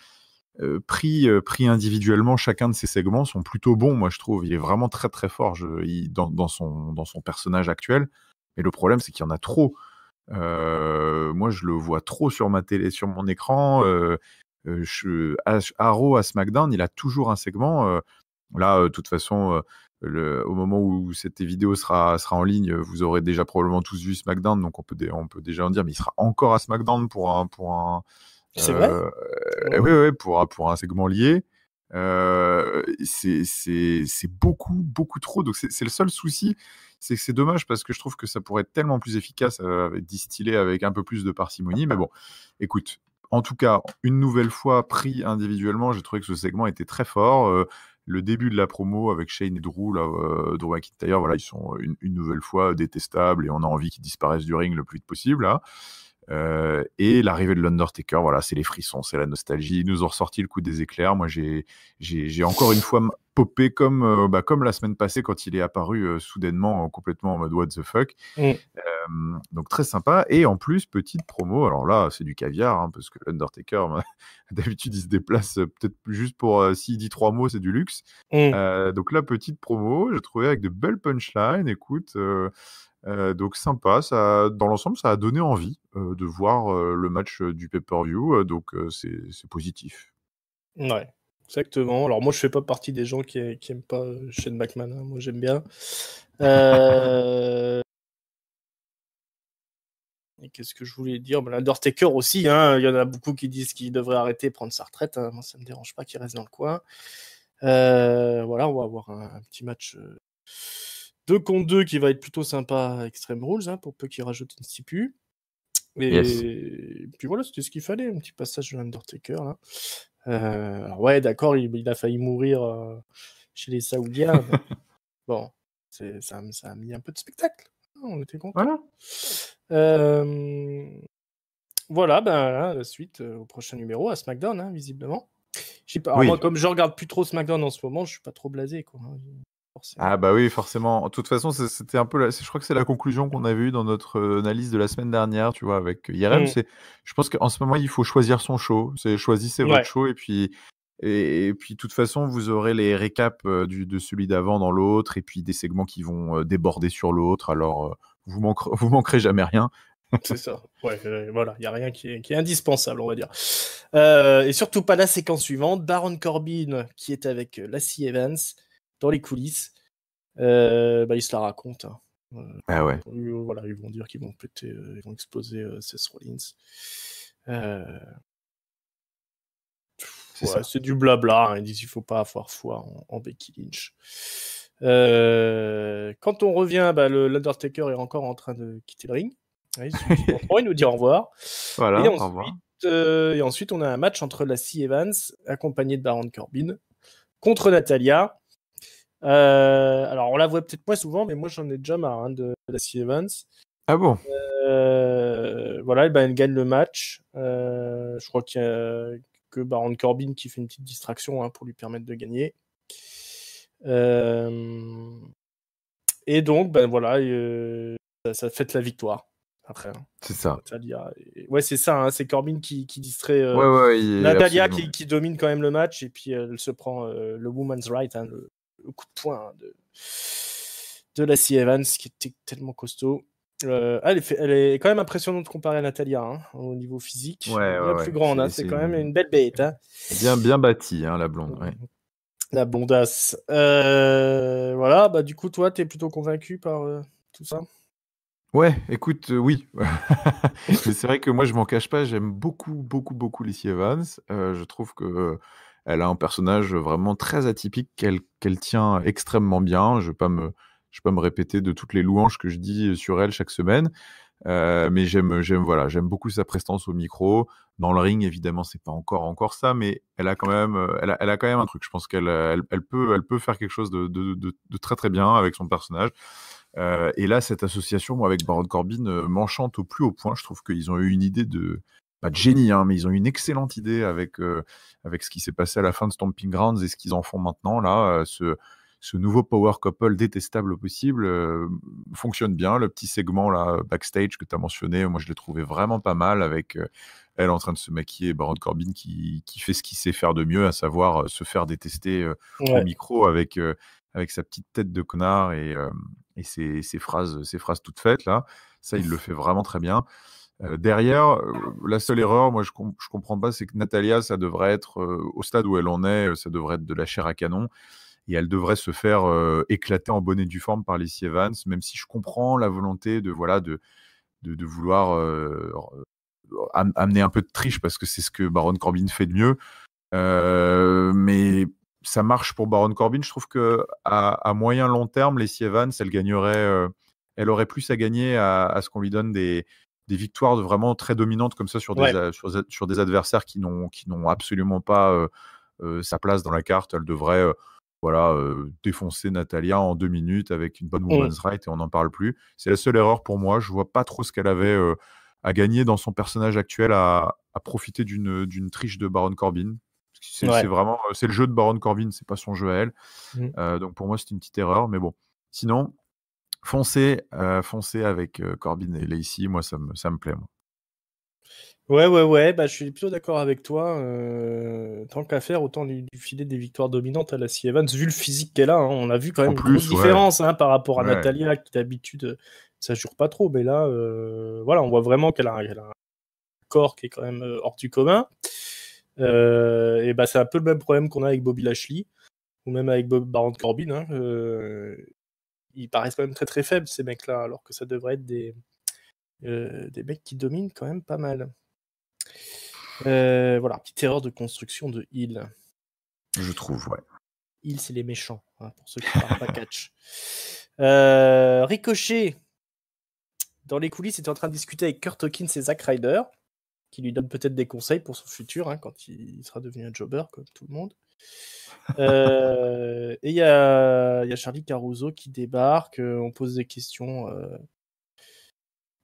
pris, pris individuellement, chacun de ses segments sont plutôt bons, moi je trouve. Il est vraiment très très fort dans, dans, son, dans son personnage actuel. Mais le problème, c'est qu'il y en a trop moi, je le vois trop sur ma télé, sur mon écran. Je, à, SmackDown, il a toujours un segment. là, de toute façon, le, au moment où cette vidéo sera, sera en ligne, vous aurez déjà probablement tous vu SmackDown, donc on peut, on peut déjà en dire, mais il sera encore à SmackDown pour un. Pour un c'est vrai eh pour, pour un segment lié. Euh, c'est beaucoup, beaucoup trop. Donc c'est le seul souci c'est dommage parce que je trouve que ça pourrait être tellement plus efficace, à euh, distillé avec un peu plus de parcimonie. Mais bon, écoute, en tout cas, une nouvelle fois pris individuellement, j'ai trouvé que ce segment était très fort. Euh, le début de la promo avec Shane et Drew, là, euh, Drew McIntyre, voilà, ils sont une, nouvelle fois détestables et on a envie qu'ils disparaissent du ring le plus vite possible. Là. Hein. Euh, et l'arrivée de l'Undertaker, voilà, c'est les frissons, c'est la nostalgie. Ils nous ont ressorti le coup des éclairs. Moi, j'ai, encore une fois popé comme, euh, bah, comme la semaine passée quand il est apparu euh, soudainement complètement en mode what the fuck. Mm. donc très sympa. Et en plus, petite promo. Alors là, c'est du caviar hein, parce que l'Undertaker, bah, d'habitude, il se déplace peut-être juste pour s'il dit trois mots, c'est du luxe. Mm. donc là, petite promo, je trouvais avec de belles punchlines. Écoute. Euh, donc sympa, ça, dans l'ensemble, ça a donné envie euh, de voir euh, le match du pay-per-view, donc c'est positif. Ouais, exactement. Alors moi, je fais pas partie des gens qui, n'aiment aiment pas Shane McMahon, hein, moi j'aime bien. Qu'est-ce que je voulais dire ben, L'Undertaker aussi, hein, il y en a beaucoup qui disent qu'il devrait arrêter prendre sa retraite. Hein. Moi, ça me dérange pas qu'il reste dans le coin. voilà, on va avoir un petit match 2 contre 2 qui va être plutôt sympa à Extreme Rules, hein, pour peu qu'ils rajoutent une stipu. Et... puis voilà, c'était ce qu'il fallait, un petit passage de l'Undertaker. Euh, ouais, d'accord, il, a failli mourir euh, chez les Saoudiens. bon, c'est, ça, a mis un peu de spectacle. On était contents. Voilà. Euh, voilà, ben, hein, la suite au prochain numéro à SmackDown, hein, visiblement. Pas, Moi, comme je regarde plus trop SmackDown en ce moment, je suis pas trop blasé. Quoi. Hein. Ah bah oui, forcément. De toute façon, c'était un peu, je crois que c'est la conclusion qu'on avait eue dans notre euh, analyse de la semaine dernière, tu vois, avec IRM. Mm. C'est, je pense qu'en ce moment, il faut choisir son show. C'est choisissez votre show et puis et, puis, de toute façon, vous aurez les récaps euh, de celui d'avant dans l'autre, et puis des segments qui vont euh, déborder sur l'autre. Alors, vous, manquerez, manquerez jamais rien. C'est ça. voilà, il n'y a rien qui est, indispensable, on va dire. et surtout pas la séquence suivante. Baron Corbin, qui est avec Lassie Evans, dans les coulisses, euh, bah, ils se la racontent. Hein. Euh, ah ouais. voilà, ils vont dire qu'ils vont péter, euh, ils vont exploser Seth Rollins. C'est du blabla. Hein. Ils disent qu'il faut pas avoir foi en, Becky Lynch. quand on revient, bah, l'Undertaker est encore en train de quitter le ring. il, nous dit au revoir. Voilà, et, ensuite, on a un match entre Lassie Evans, accompagnée de Baron Corbin, contre Natalia. Euh, alors, on la voit peut-être moins souvent, mais moi, j'en ai déjà marre hein, de de C. Evans. Ah bon euh, Voilà, ben, elle gagne le match. Euh, je crois qu'il a que Baron Corbin qui fait une petite distraction hein, pour lui permettre de gagner. et donc, ben voilà, ça, fait fête la victoire. Après, hein. c'est ça. Natalia. Ouais, c'est ça. c'est Corbin qui, distrait ouais, ouais, Natalia qui, qui, domine quand même le match et puis elle se prend le Woman's Right, le, le coup de poing hein, de, de C. Evans qui était tellement costaud. Euh, elle, est quand même impressionnante comparée à Natalia hein, au niveau physique. la plus grande, hein, c'est quand même une belle bête. Bien, bien bâtie, la blonde. La bondasse euh, voilà, bah, du coup, toi, tu es plutôt convaincu par euh, tout ça Ouais, écoute, oui. c'est vrai que moi, je m'en cache pas, j'aime beaucoup, beaucoup, beaucoup Lissy Evans. je trouve que elle a un personnage vraiment très atypique qu'elle tient extrêmement bien. Je ne vais, pas me, me répéter de toutes les louanges que je dis sur elle chaque semaine. Euh, mais j'aime voilà beaucoup sa prestance au micro dans le ring évidemment c'est pas encore encore ça mais elle a quand même euh, elle a, quand même un truc je pense qu'elle elle, peut elle peut faire quelque chose de, très très bien avec son personnage euh, et là cette association avec Baron Corbin m'enchante au plus haut point je trouve qu'ils ont eu une idée de pas de génie, hein, mais ils ont une excellente idée avec, euh, avec ce qui s'est passé à la fin de Stomping Grounds et ce qu'ils en font maintenant, là, euh, ce, nouveau power couple détestable possible euh, fonctionne bien. Le petit segment là backstage que tu as mentionné, moi je l'ai trouvé vraiment pas mal avec elle en train de se maquiller, Baron Corbin qui, fait ce qu'il sait faire de mieux, à savoir se faire détester au micro avec, avec sa petite tête de connard et, ses, phrases, ses phrases toutes faites là. Ça, il le fait vraiment très bien. Euh, derrière, euh, la seule erreur, moi je, comprends pas, c'est que Natalia, ça devrait être euh, au stade où elle en est, ça devrait être de la chair à canon et elle devrait se faire éclater en bonnet du due forme par les Sievans même si je comprends la volonté de voilà de, de, vouloir amener un peu de triche parce que c'est ce que Baron Corbin fait de mieux. mais ça marche pour Baron Corbin. Je trouve que à, moyen long terme, les Sievans elle gagnerait, elle aurait plus à gagner à ce qu'on lui donne des, des victoires vraiment très dominantes comme ça sur des, adversaires qui n'ont, absolument pas euh, euh, sa place dans la carte. Elle devrait euh, défoncer Natalia en deux minutes avec une bonne mmh. woman's right et on n'en parle plus. C'est la seule erreur pour moi. Je ne vois pas trop ce qu'elle avait à gagner dans son personnage actuel à, profiter d'une, triche de Baron Corbin. C'est, vraiment c'est le jeu de Baron Corbin, c'est pas son jeu à elle. Mmh. donc pour moi, c'est une petite erreur, mais bon. Sinon, euh, foncez, avec euh, Corbin et Lacey. Moi, ça me, plaît. Moi. Ouais, ouais, ouais. Bah, je suis plutôt d'accord avec toi. Euh, tant qu'à faire, autant du, filet des victoires dominantes à la C. Evans, vu le physique qu'elle a. Hein. on a vu quand même une différence hein, par rapport à Natalia, qui d'habitude, ça jure pas trop. Mais là, voilà, on voit vraiment qu'elle a, un corps qui est quand même hors du commun. et bah, c'est un peu le même problème qu'on a avec Bobby Lashley ou même avec Baron Corbin. Hein, ils paraissent quand même très très faibles ces mecs-là, alors que ça devrait être des, euh, des mecs qui dominent quand même pas mal. Euh, voilà, petite erreur de construction de Hill. Je trouve, ouais. Hill, c'est les méchants, hein, pour ceux qui ne parlent pas catch. Euh, Ricochet, dans les coulisses, était en train de discuter avec Kurt Hawkins et Zack Ryder, qui lui donne peut-être des conseils pour son futur, hein, quand il sera devenu un jobber, comme tout le monde. Euh, et il y a, Charlie Caruso qui débarque, euh, on pose des questions euh,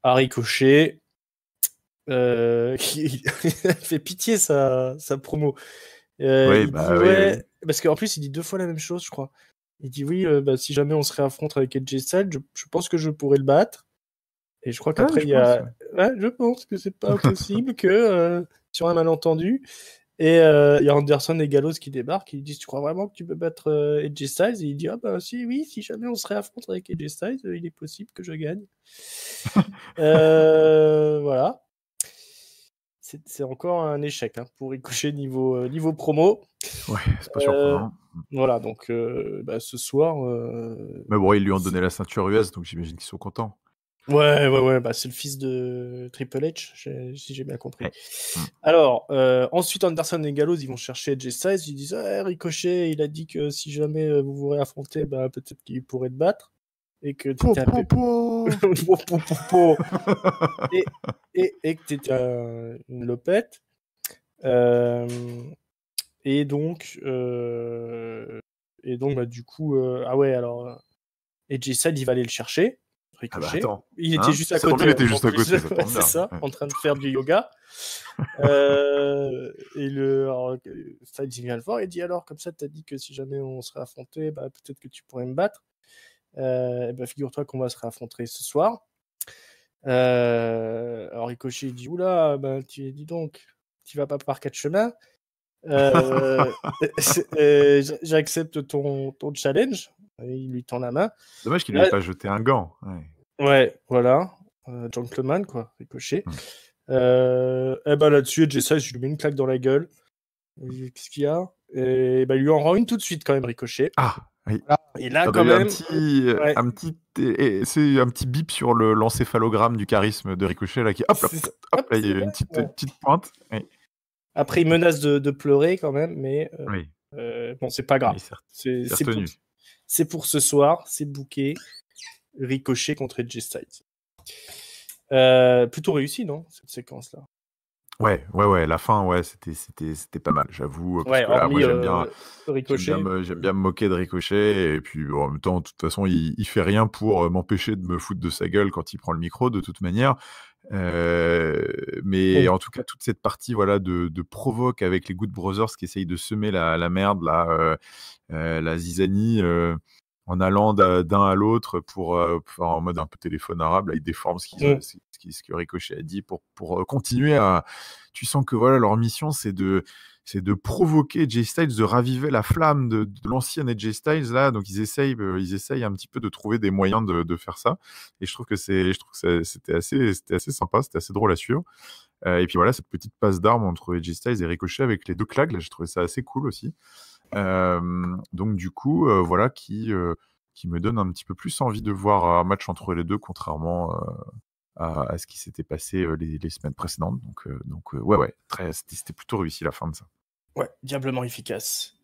à Ricochet. Euh, qui, fait pitié sa, sa promo. oui, bah, oui, Parce qu'en plus, il dit deux fois la même chose, je crois. Il dit oui, bah, si jamais on se réaffronte avec Edge Styles, je, pense que je pourrais le battre. Et je crois ah qu'après, il y a. je pense que c'est pas possible que sur un malentendu, et euh, il y a Anderson et Gallows qui débarquent. Ils disent Tu crois vraiment que tu peux battre Edge euh, Size Et il dit Ah, ben si, oui, si jamais on se réaffronte avec Edge Styles, euh, il est possible que je gagne. voilà. C'est encore un échec hein, pour y niveau, niveau promo. Ouais, c'est pas surprenant. Voilà, donc bah, ce soir. Mais bon, ils lui ont donné la ceinture US, donc j'imagine qu'ils sont contents. Ouais, ouais, ouais, bah, c'est le fils de Triple H, si j'ai bien compris. Mm. Alors, euh, ensuite, Anderson et Gallows, ils vont chercher Edge Styles, ils disent ah, Ricochet, il a dit que si jamais euh, vous vous réaffrontez, bah, peut-être qu'il pourrait te battre. Et que tu un et, et, et que t'étais un, une lopette. Euh, et donc, euh, et donc bah, du coup, ah ouais, alors, Edge Styles, il va aller le chercher. Ah bah il était hein, juste à côté. il juste à côté. C'est ça, en train de faire du yoga. Euh, et le, alors, euh, il vient le voir et dit alors, comme ça, t'as dit que si jamais on se affronté, bah, peut-être que tu pourrais me battre. Euh, bah, figure-toi qu'on va se réaffronter ce soir. alors Ricochet dit oula, ben tu dis donc, tu vas pas par quatre chemins. J'accepte ton, ton challenge il lui tend la main. Dommage qu'il ait pas jeté un gant. Ouais, voilà. Euh, gentleman, quoi, ricochet. Hmm. et euh, eh ben là-dessus, ça, je lui mets une claque dans la gueule. Qu'est-ce qu'il y a Et eh ben, lui en rend une tout de suite, quand même, ricochet. Ah, oui. et là, quand même. Euh, un petit, c'est un petit bip sur l'encéphalogramme du charisme de Ricochet, là, qui hop, hop, là, il y a une petite, petite pointe. Après, il menace de, pleurer quand même, mais bon, c'est pas grave. C'est tenu. C'est pour ce soir, c'est Bouquet Ricochet contre Edge Styles. Euh, plutôt réussi, non, cette séquence-là Ouais, ouais, ouais, la fin, ouais, c'était, c'était, c'était pas mal, j'avoue. moi, j'aime bien, me moquer de Ricochet, et puis en même temps, de toute façon, il, il fait rien pour euh, m'empêcher de me foutre de sa gueule quand il prend le micro, de toute manière. Euh, mais en tout cas, toute cette partie voilà de, provoque avec les Good Brothers qui essayent de semer la, merde, la, euh, euh, la zizanie, en allant d'un à l'autre pour, en mode un peu téléphone arabe, là, ils déforment ce, ce, que Ricochet a dit pour, pour continuer à. Tu sens que voilà leur mission, c'est de c'est de provoquer Jay Styles, de raviver la flamme de, l'ancienne l'ancien Jay Styles là. Donc ils essayent, euh, ils essayent un petit peu de trouver des moyens de, faire ça. Et je trouve que c'est, je trouve c'était assez, c'était assez sympa, c'était assez drôle à suivre. Euh, et puis voilà cette petite passe d'armes entre Jay Styles et Ricochet avec les deux clags. Là, j'ai trouvé ça assez cool aussi. Euh, donc du coup, voilà qui qui me donne un petit peu plus envie de voir un match entre les deux, contrairement à, ce qui s'était passé les, semaines précédentes. Donc, donc ouais, ouais, très, c'était plutôt réussi la fin de ça. Ouais, diablement efficace.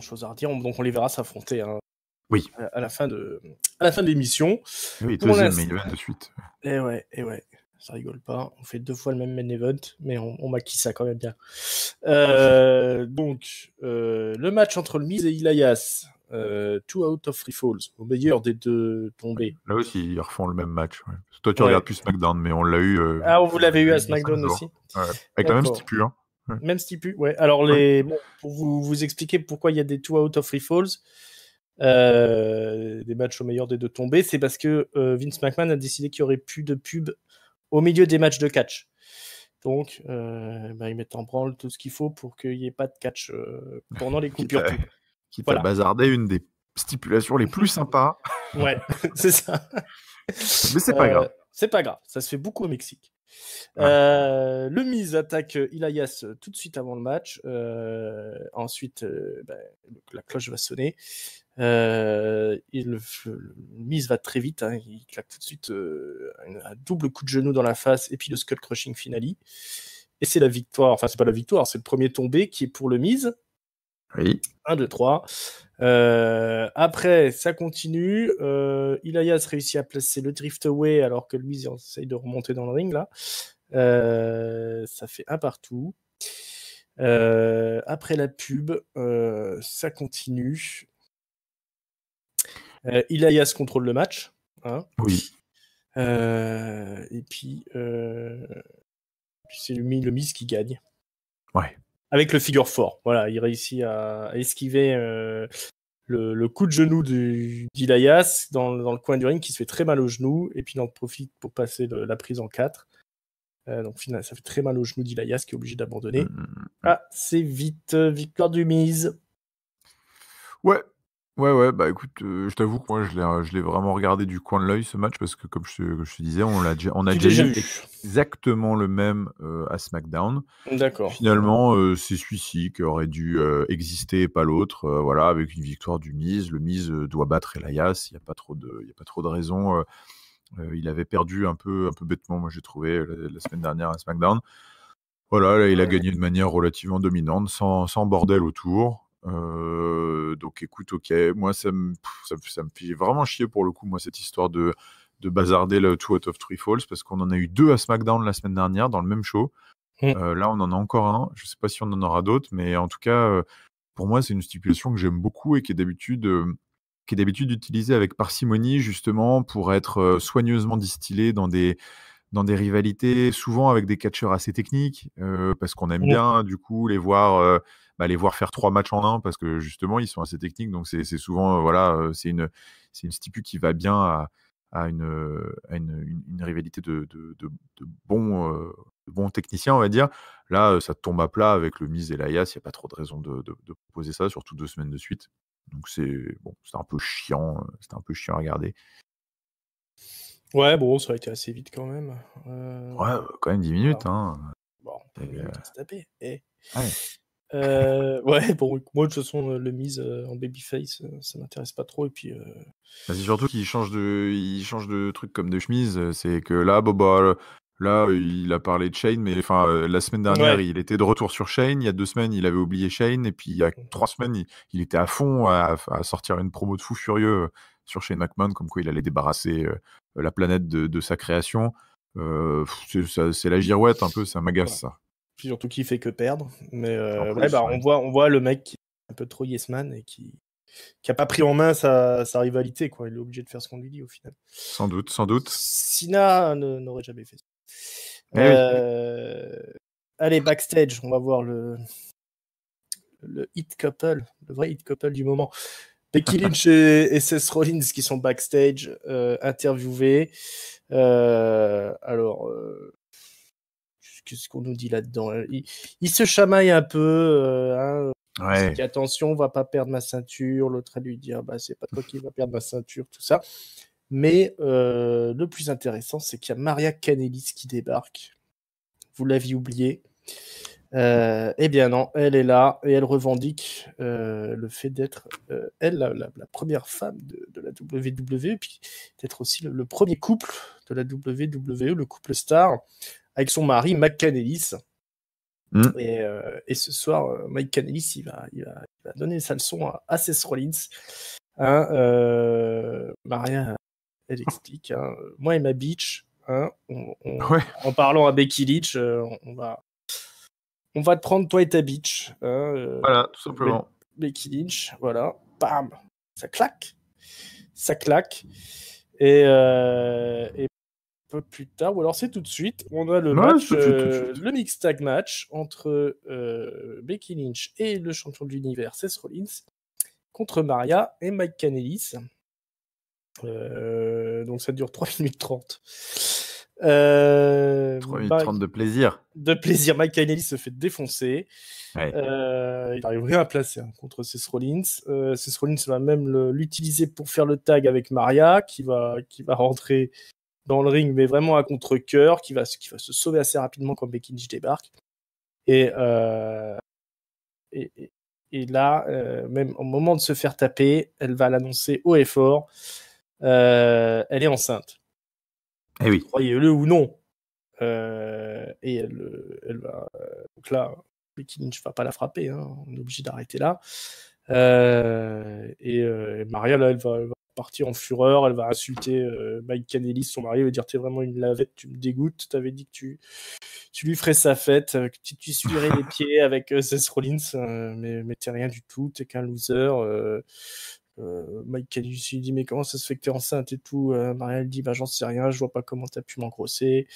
chose à redire, donc on les verra s'affronter. Hein, oui. À la fin de, à la fin de l'émission. Oui, deuxième main event de suite. Et eh ouais, et eh ouais, ça rigole pas. On fait deux fois le même main event, mais on, maquille ça quand même bien. donc, le match entre le Miz et Ilias euh, Two Out of three Falls, au meilleur des deux tombés. Là aussi, ils refont le même match. Toi, tu regardes plus SmackDown, mais on l'a eu. Euh, ah, vous l'avez eu à SmackDown aussi. Avec la même stipule hein. Même stipule. ouais. Alors, les... pour vous, expliquer pourquoi il y a des Two Out of three Falls, euh, des matchs au meilleur des deux tombés, c'est parce que euh, Vince McMahon a décidé qu'il n'y aurait plus de pub au milieu des matchs de catch. Donc, euh, bah, ils mettent en branle tout ce qu'il faut pour qu'il n'y ait pas de catch pendant les coupures qui t'a bazardé une des stipulations les plus sympas. ouais, c'est ça. Mais c'est pas euh, grave. C'est pas grave, ça se fait beaucoup au Mexique. Euh, le Miz attaque Elias euh, tout de suite avant le match. ensuite, ben, la cloche va sonner. il, le Miz va très vite. Hein, il claque tout de suite un double coup de genou dans la face et puis le skull crushing finale. Et c'est la victoire. Enfin, c'est pas la victoire, c'est le premier tombé qui est pour le Miz oui. 1, 2, 3. après, ça continue. Euh, Ilayas réussit à placer le drift away alors que Louise essaye de remonter dans le ring. Là. Euh, ça fait un partout. Euh, après la pub, ça continue. Ilayas contrôle le match. Hein. Oui. et puis, c'est le, le qui gagne. Ouais avec le figure fort. Voilà, il réussit à, esquiver euh, le, coup de genou d'Ilayas dans, dans, le coin du ring qui se fait très mal au genou et puis il en profite pour passer de la prise en 4. Euh, donc finalement, ça fait très mal au genou d'Ilayas, qui est obligé d'abandonner. Mm. Ah, c'est vite, euh, victoire du mise. Ouais, Ouais, ouais, bah écoute, euh, je t'avoue que moi, je l'ai, euh, je l'ai vraiment regardé du coin de l'œil ce match parce que, comme je, te- disais, on, l'a on a déjà exactement le même euh, à SmackDown. D'accord. Finalement, c'est celui-ci qui aurait dû exister et pas l'autre. voilà, avec une victoire du Miz. Le Miz doit battre Elias. Il n'y a pas trop de, de raisons. il avait perdu un peu, un peu bêtement, moi j'ai trouvé, la, semaine dernière à SmackDown. Voilà, là, il a gagné de manière relativement dominante, sans bordel autour. Euh, donc écoute, ok, moi ça me, ça, me fait vraiment chier pour le coup, moi cette histoire de, de bazarder le Two Out of Three Falls, parce qu'on en a eu deux à SmackDown la semaine dernière dans le même show. Mm. Euh, là, on en a encore un. Je sais pas si on en aura d'autres, mais en tout cas, euh, pour moi, c'est une stipulation que j'aime beaucoup et qui est d'habitude qui est d'habitude utilisée avec parcimonie justement pour être soigneusement distillée dans des dans des rivalités, souvent avec des catcheurs assez techniques, parce qu'on aime mm. bien du coup les voir bah, aller voir faire trois matchs en un parce que justement, ils sont assez techniques. Donc, c'est souvent, euh, voilà, euh, c'est une, une stipule qui va bien à, une, une, rivalité euh, de, bons, techniciens, on va dire. Là, ça tombe à plat avec le Mise et l'Ayas. Il n'y a pas trop de raison de, proposer ça, surtout deux semaines de suite. Donc, c'est bon, un peu chiant. c'est un peu chiant à regarder. Ouais, bon, ça a été assez vite quand même. Ouais, quand même 10 minutes. Hein. Bon, on peut taper. Eh. Ouais. Euh, ouais, bon, moi de toute façon, euh, le mise euh, en babyface, ça m'intéresse pas trop. Et puis. Bah, c'est surtout qu'il change de, il change de truc comme de chemise. C'est que là, là, il a parlé de Shane, mais enfin, la semaine dernière, il était de retour sur Shane. Il y a deux semaines, il avait oublié Shane, et puis il y a mm. trois semaines, il, était à fond à, sortir une promo de fou furieux sur Shane McMahon, comme quoi il allait débarrasser la planète de, sa création. c'est la girouette un peu, ça m'agace ça surtout qui fait que perdre. Mais euh, bah, on, voit, le mec un peu trop Yesman et qui n'a pas pris en main sa, rivalité. Quoi. Il est obligé de faire ce qu'on lui dit au final. Sans doute, sans doute. Sina n'aurait jamais fait ça. Eh euh, allez, backstage, on va voir le, le hit couple, le vrai hit couple du moment. Becky Lynch et, Seth Rollins qui sont backstage, euh, interviewés. alors, qu'est-ce qu'on nous dit là-dedans euh, il, se chamaille un peu. Euh, hein. dit, attention, on va pas perdre ma ceinture. L'autre, à lui dire, ah, bah, c'est pas toi qui va perdre ma ceinture, tout ça. Mais euh, le plus intéressant, c'est qu'il y a Maria Canelis qui débarque. Vous l'aviez oublié. eh bien non, elle est là et elle revendique le fait d'être, elle, la, première femme de, la WWE, puis d'être aussi le, premier couple de la WWE, le couple star, avec son mari, Mac mm. euh, Et, ce soir, euh, Mike Canelis, il va, il, va, donner sa leçon à, ses Rollins. Hein, euh, Maria, elle explique. Hein, moi et ma bitch, hein, en parlant à Becky Lynch, euh, on, va, on va te prendre toi et ta bitch. Hein, voilà, tout simplement. Becky Lynch, voilà, bam, ça claque, ça claque. Et, et peu plus tard, ou alors c'est tout de suite. On a le match, euh, le mix tag match entre euh, Becky Lynch et le champion de l'univers Seth Rollins contre Maria et Mike Canelis. Euh, donc ça dure 3 minutes 30. 3 minutes 30 de plaisir. De plaisir. Mike Canelis se fait défoncer. il n'arrive rien à placer hein, contre Seth Rollins. Seth Rollins va même l'utiliser pour faire le tag avec Maria qui va, qui va rentrer dans le ring, mais vraiment à contre-coeur, qui va, qui va se sauver assez rapidement quand Becky débarque. Euh, et, et, là, euh, même au moment de se faire taper, elle va l'annoncer haut et fort. Euh, elle est enceinte. Eh oui. Croyez-le ou non. et elle, elle va. donc là, Becky va pas la frapper. Hein, on est obligé d'arrêter là. et, Maria, elle va partir en fureur, elle va insulter euh, Mike Canelis, son mari, elle va dire t'es vraiment une lavette, tu me dégoûtes, t'avais dit que tu, tu lui ferais sa fête, que euh, tu suivrais les pieds avec euh, Seth Rollins, mais, t'es rien du tout, t'es qu'un loser. Mike Canelis lui dit mais comment ça se fait que t'es enceinte et tout Maria elle dit bah j'en sais rien, je vois pas comment t'as pu m'engrosser.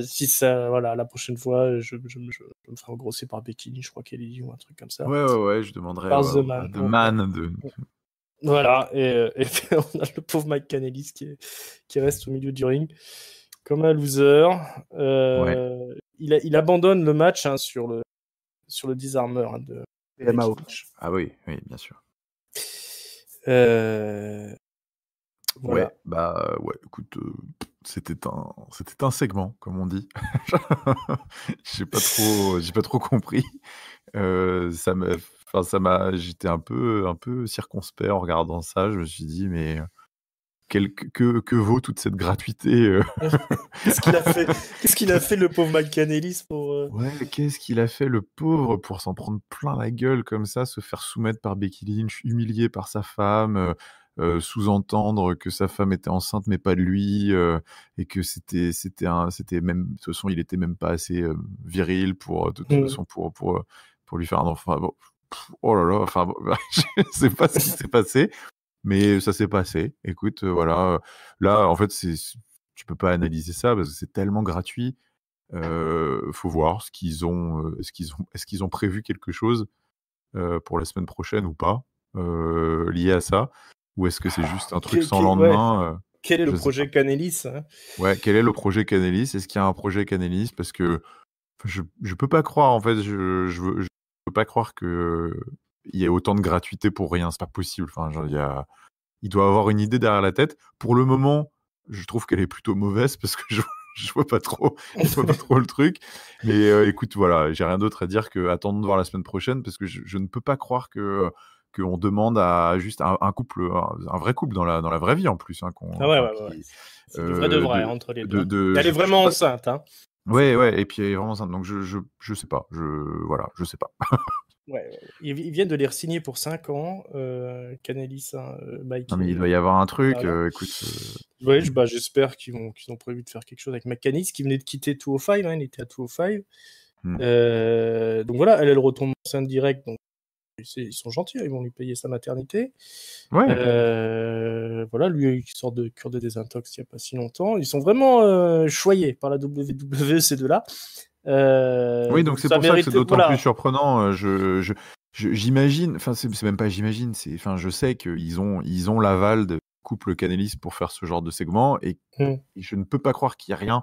si ça, voilà, la prochaine fois je, me ferai engrosser par Becky je crois qu'elle dit ou un truc comme ça. Ouais ouais ouais, je demanderai de man, de... Voilà, et, euh, on a le pauvre Mike Canelis qui, qui, reste au milieu du ring comme un loser. Euh, il, il, abandonne le match hein, sur, le, sur le disarmer hein, de PMAO. Ah oui, oui, bien sûr. Euh, ouais, bah ouais, écoute, c'était un c'était un segment comme on dit. j'ai pas trop j'ai pas trop compris, euh, ça m'a, enfin, ça m'a, j'étais un peu, un peu circonspect en regardant ça. Je me suis dit, mais euh, quel, que, que, vaut toute cette gratuité euh? qu'est-ce, qu'il a fait, qu'est-ce qu'il a fait, le pauvre McCanelis pour Ouais, qu'est-ce qu'il a fait le pauvre pour s'en prendre plein la gueule comme ça, se faire soumettre par Becky Lynch, humilié par sa femme. sous-entendre que sa femme était enceinte mais pas de lui et que c'était c'était un c'était même de toute façon il était même pas assez viril pour de toute mmh. façon pour pour pour lui faire un enfant. oh là là, enfin, sais pas ce qui s'est passé, mais ça s'est passé. Écoute, euh, voilà. Euh, là, en fait, tu tu peux pas analyser ça parce que c'est tellement gratuit. Euh, faut voir ce qu'ils ont, euh, ce qu'ils ont, est-ce qu'ils ont prévu quelque chose pour la semaine prochaine ou pas lié à ça, ou est-ce que c'est ah, juste un truc sans lendemain Quel est le projet Canelis hein Ouais, quel est le projet Canelis Est-ce qu'il y a un projet Canelis Parce que je, ne peux pas croire en fait. Je, je, pas croire que il y ait autant de gratuité pour rien. C'est pas possible. Enfin, il, a... il doit avoir une idée derrière la tête. Pour le moment, je trouve qu'elle est plutôt mauvaise parce que je vois pas trop, le truc. Mais euh, écoute, voilà, j'ai rien d'autre à dire que attendre de voir la semaine prochaine parce que je, ne peux pas croire que qu'on demande à juste un, couple, un, vrai couple dans la dans la vraie vie en plus. Hein, ah ouais, ouais, ouais. vrai de euh, vrai hein, entre les deux. Hein. elle est vraiment enceinte. Hein. Ouais, ouais, et puis est vraiment simple. Donc je, je, je, sais pas. Je, voilà, je sais pas. ouais, ils, viennent de les signer pour 5 ans, euh, Canelis, hein, euh, Mike. Non, mais il euh, doit y avoir un truc. Euh, écoute. Ouais, bah, j'espère qu'ils ont, ont prévu de faire quelque chose avec McCanis, qui venait de quitter 205. Hein, il était à 205. Mm. donc voilà, elle, elle retombe enceinte direct. Donc ils sont gentils, hein, ils vont lui payer sa maternité. Euh, voilà, lui qui sort de cure de désintox il n'y a pas si longtemps. Ils sont vraiment euh, choyés par la WWE, ces deux-là. Euh, oui, donc c'est pour ça que c'est d'autant plus surprenant. je, j'imagine, enfin c'est même pas j'imagine, c'est, enfin je sais qu'ils ont ils ont l'aval de couple Canélis pour faire ce genre de segment hmm. et, je ne peux pas croire qu'il y a rien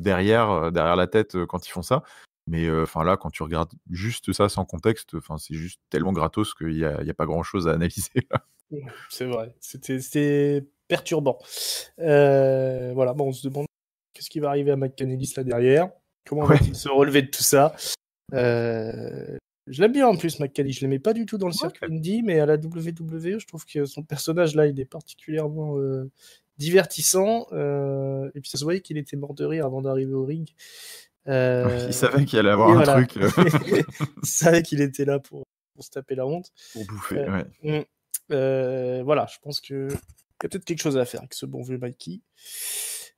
derrière derrière la tête quand ils font ça. Mais enfin là, quand tu regardes juste ça sans contexte, enfin c'est juste tellement gratos qu'il n'y a, pas grand chose à analyser. Mmh, c'est vrai, c'était perturbant. voilà, bon, on se demande qu'est-ce qui va arriver à McCannellis là derrière. Comment va-t-il se relever de tout ça Je l'aime bien en plus, McCannellis. Je l'aimais pas du tout dans le cirque lundi mais à la WWE, je trouve que son personnage là, il est particulièrement divertissant. et puis ça se voyait qu'il était mort de rire avant d'arriver au ring. Euh, il savait qu'il allait avoir un truc. Euh. il savait qu'il était là pour, se taper la honte. Pour bouffer, euh, ouais. Mm. voilà, je pense que y a peut-être quelque chose à faire avec ce bon vieux Mikey.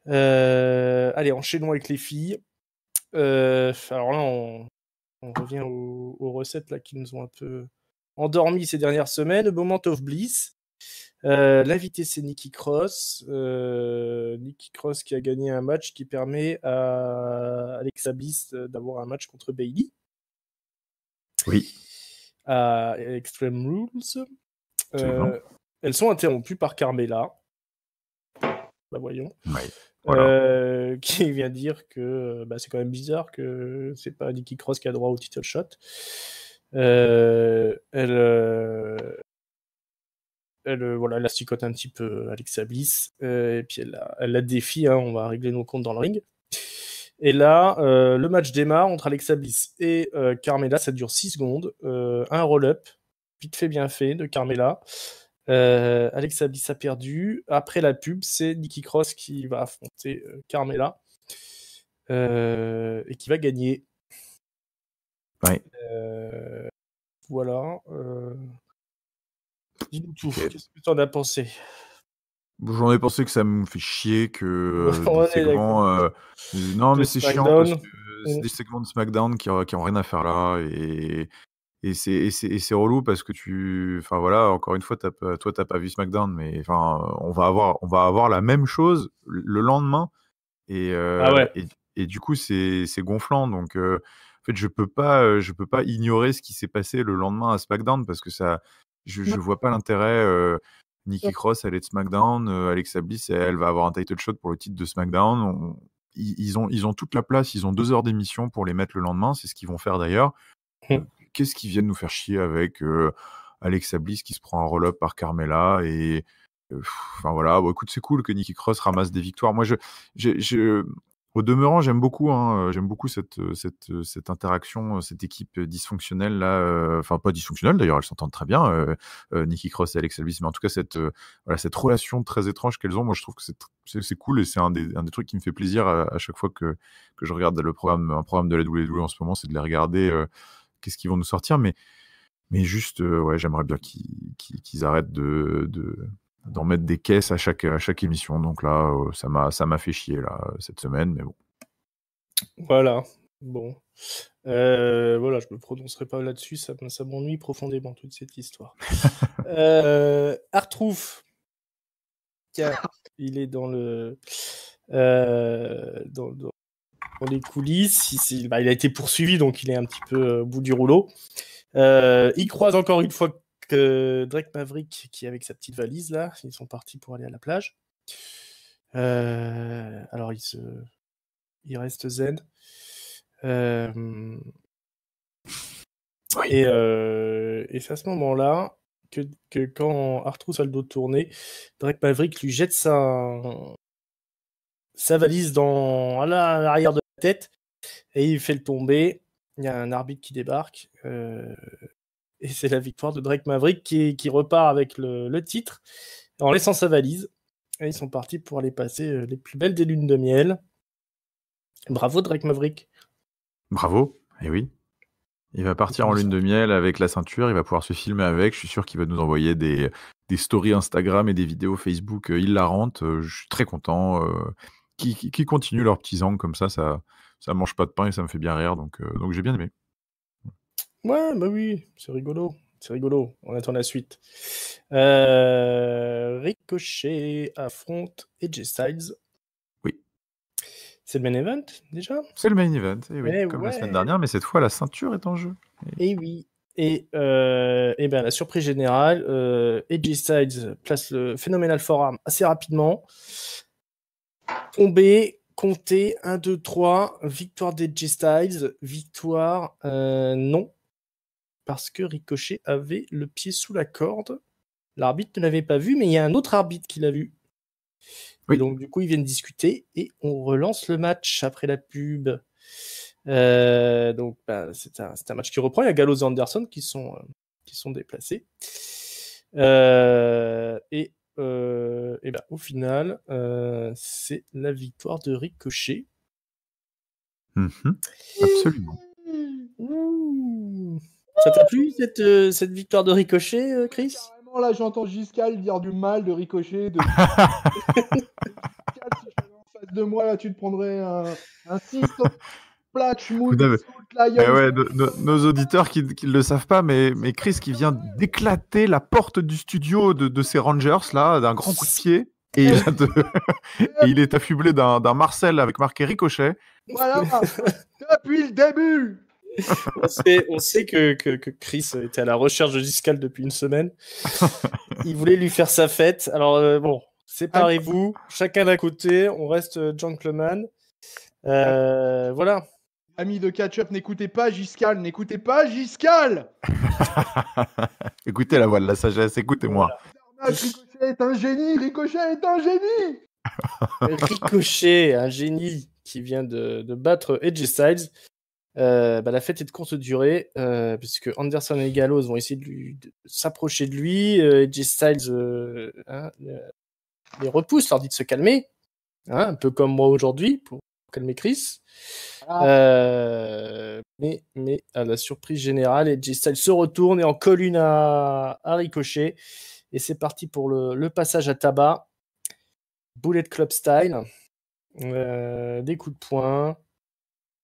allez, enchaînons avec les filles. alors là, on, revient aux, recettes là, qui nous ont un peu endormi ces dernières semaines. Moment of Bliss. Euh, L'invité, c'est Nikki Cross. Euh, Nikki Cross qui a gagné un match qui permet à Alexa Bliss euh, d'avoir un match contre Bailey. Oui. À Extreme Rules. elles sont interrompues par Carmela. Bah voyons. qui vient dire que bah, c'est quand même bizarre que c'est pas Nikki Cross qui a droit au title shot. elle, elle, euh, voilà, la un petit peu euh, Alexa Bliss, euh, et puis elle la, défie, hein, on va régler nos comptes dans le ring. Et là, le match démarre entre Alexa Bliss et Carmela. Ça dure 6 secondes. un roll-up, vite fait, bien fait, de Carmela. Alexa Bliss a perdu. Après la pub, c'est Nikki Cross qui va affronter Carmela et qui va gagner. voilà voilà dis tout. Qu'est-ce que tu en as pensé J'en ai pensé que ça me fait chier que euh, des segments, euh, non, mais c'est chiant parce que c'est mm. des segments de SmackDown qui, qui ont rien à faire là et, c'est relou parce que tu, enfin voilà, encore une fois, toi toi t'as pas vu SmackDown, mais enfin on va avoir on va avoir la même chose le lendemain et euh, ah et, et, du coup c'est gonflant donc en fait je peux pas je peux pas ignorer ce qui s'est passé le lendemain à SmackDown parce que ça je ne vois pas l'intérêt. Euh, Nikki Cross, elle est de SmackDown. Alexa Bliss, elle va avoir un title shot pour le titre de SmackDown. ils, ont, ils ont toute la place. Ils ont deux heures d'émission pour les mettre le lendemain. C'est ce qu'ils vont faire d'ailleurs. Mmh. Qu'est-ce qu'ils viennent nous faire chier avec Alexa Bliss qui se prend un roll-up par Carmela et enfin voilà, écoute, c'est cool que Nikki Cross ramasse des victoires. Moi, je, je au demeurant, j'aime beaucoup, hein, euh, j'aime beaucoup cette, euh, euh, interaction, cette équipe dysfonctionnelle là, enfin pas dysfonctionnelle d'ailleurs, elles s'entendent très bien, Nikki Cross et Alex Elvis, mais en tout cas cette, relation très étrange qu'elles ont, moi je trouve que c'est cool et c'est un des, trucs qui me fait plaisir à, chaque fois que, je regarde un programme de la WWE en ce moment, c'est de les regarder, qu'est-ce qu'ils vont nous sortir, mais, juste, ouais, j'aimerais bien qu'ils arrêtent de d'en mettre des caisses à chaque, à chaque émission. Donc là, euh, ça m'a, ça m'a fait chier là, euh, cette semaine, mais bon. Voilà. Bon. Euh, voilà, je ne me prononcerai pas là-dessus, ça, ça m'ennuie profondément toute cette histoire. euh, Artrouf, il est dans le. dans, les coulisses. Il, bah, il, a été poursuivi, donc il est un petit peu au bout du rouleau. il croise encore une fois Drake Maverick, qui avec sa petite valise là, ils sont partis pour aller à la plage. Euh, alors il se, il reste zen. Euh, euh, et, c'est à ce moment-là que, quand Arthur Saldo le dos Drake Maverick lui jette sa, valise dans à l'arrière de la tête et il fait le tomber. Il y a un arbitre qui débarque. Et c'est la victoire de Drake Maverick qui, repart avec le, titre en laissant sa valise. ils sont partis pour aller passer euh, les plus belles des lunes de miel. Bravo Drake Maverick. Bravo, et eh oui. Il va partir en lune de miel avec la ceinture, il va pouvoir se filmer avec. Je suis sûr qu'il va nous envoyer des, stories Instagram et des vidéos Facebook euh, hilarantes. Euh, je suis très content. Qui, continuent leurs petits angles comme ça, ça, ne mange pas de pain et ça me fait bien rire. Donc, donc j'ai bien aimé. Ouais, bah oui, c'est rigolo. C'est rigolo. On attend la suite. Euh, Ricochet affronte Edge Styles. Oui. C'est le main event déjà C'est le main event, eh oui, eh comme la semaine dernière, mais cette fois la ceinture est en jeu. Et eh oui. Et, et euh, bien, la surprise générale, euh, Edge Styles place le phénoménal forearm assez rapidement. Tombé, compté, 1, 2, 3, victoire d'Edge Styles, victoire, euh, non, parce que Ricochet avait le pied sous la corde. L'arbitre ne l'avait pas vu, mais il y a un autre arbitre qui l'a vu. Oui. donc, du coup, ils viennent discuter et on relance le match après la pub. Euh, donc, ben, c'est un, match qui reprend. Il y a Gallows et Anderson qui sont, euh, qui sont déplacés. Euh, et, ben, au final, c'est la victoire de Ricochet. Mhm. absolument. Ça t'a plu cette, euh, cette victoire de Ricochet, euh, Chris là, j'entends Giscal dire du mal de Ricochet. De... en de moi, là, tu te prendrais un, un 6 platch mou. Eh ouais, nos auditeurs qui ne le savent pas, mais, mais Chris qui vient d'éclater la porte du studio de, de ces Rangers, là, d'un grand coup de pied. Et il, et il est affublé d'un Marcel avec marqué Ricochet. Voilà, depuis le début on sait, que, Chris était à la recherche de Giscal depuis une semaine. Il voulait lui faire sa fête. Alors, euh, bon, séparez-vous, chacun d'un côté, on reste euh, gentleman. Euh, voilà. Amis de catch-up, n'écoutez pas Giscal, n'écoutez pas Giscal Écoutez la voix de la sagesse, écoutez-moi. Ricochet est un génie, Ricochet est un génie Ricochet, un génie qui vient de, de battre Edge Styles. Euh, bah, la fête est de courte durée, parce euh, puisque Anderson et Gallows vont essayer de, s'approcher de lui. Edgy euh, Styles hein, les repousse, leur dit de se calmer, hein, un peu comme moi aujourd'hui, pour calmer Chris. Ah. mais, à la surprise générale, Edgy Styles se retourne et en colle une à, ricocher Ricochet. Et c'est parti pour le, le, passage à tabac. Bullet Club style. des coups de poing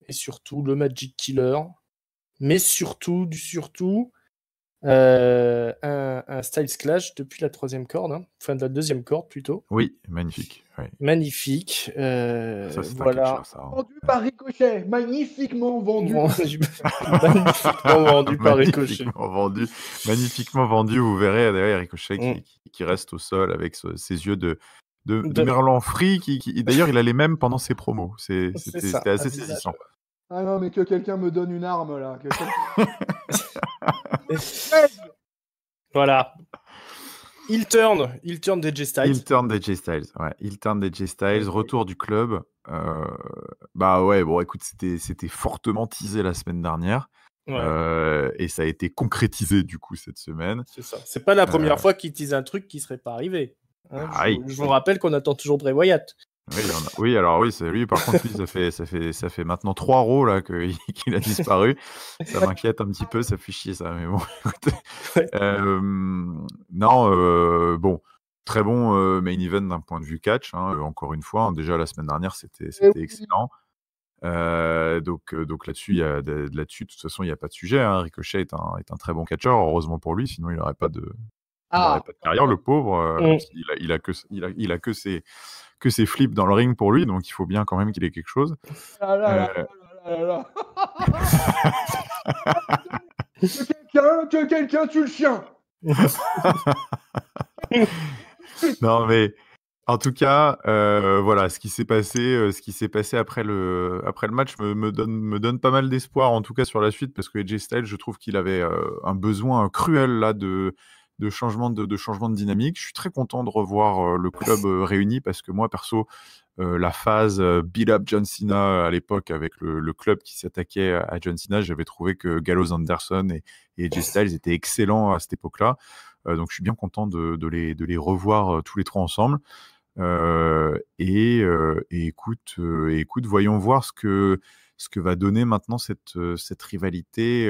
et surtout le Magic Killer, mais surtout, du surtout, euh, un, un, Styles Clash depuis la troisième corde, fin hein. enfin de la deuxième corde plutôt. Oui, magnifique. Magnifique. Euh, voilà. Hein. Vendu par Ricochet, magnifiquement vendu. magnifiquement vendu par Ricochet. Magnifiquement vendu, Vous verrez derrière Ricochet mm. qui, qui, reste au sol avec ses yeux de, de, de... Merlan Free, qui, d'ailleurs il allait même pendant ses promos. C'était assez saisissant. Ah non, mais que quelqu'un me donne une arme là. Que... voilà. Il turn, il turn DJ Styles. Il turn DJ Styles, ouais. Il turn Styles, retour du club. Euh, bah ouais, bon écoute, c'était fortement teasé la semaine dernière. Euh, et ça a été concrétisé du coup cette semaine. C'est ça. C'est pas la euh, première fois qu'ils disent un truc qui serait pas arrivé. Hein, bah je, vous rappelle qu'on attend toujours Brévoyat. Oui, oui, alors oui, c'est lui. Par contre, ça fait, ça fait, ça fait maintenant trois rôles là qu'il a disparu. ça m'inquiète un petit peu, ça fait chier ça. Mais bon, euh, non, euh, bon, très bon euh, main event d'un point de vue catch. Hein, encore une fois, hein. déjà la semaine dernière, c'était, excellent. donc, donc là-dessus, là-dessus, de toute façon, il n'y a pas de sujet. Ricochet est un, est un très bon catcheur. Heureusement pour lui, sinon il n'aurait pas de, ah. le pauvre. Euh, mm. Il, a, que, il, a, que, ses, que ses flips dans le ring pour lui, donc il faut bien quand même qu'il ait quelque chose. que quelqu'un, que quelqu'un tue le chien. non mais en tout cas, euh, voilà, ce qui s'est passé, euh, ce qui s'est passé après le après le match me, donne me donne pas mal d'espoir en tout cas sur la suite parce que AJ Style, je trouve qu'il avait un besoin cruel là de de changement de, changement de dynamique. Je suis très content de revoir euh, le club euh, réuni parce que moi, perso, euh, la phase euh, Up John Cena à l'époque avec le, club qui s'attaquait à John Cena, j'avais trouvé que Gallows Anderson et, et Styles étaient excellents à cette époque-là. donc je suis bien content de, de, les, revoir tous les trois ensemble. Et, écoute, écoute, voyons voir ce que, ce que va donner maintenant cette, cette rivalité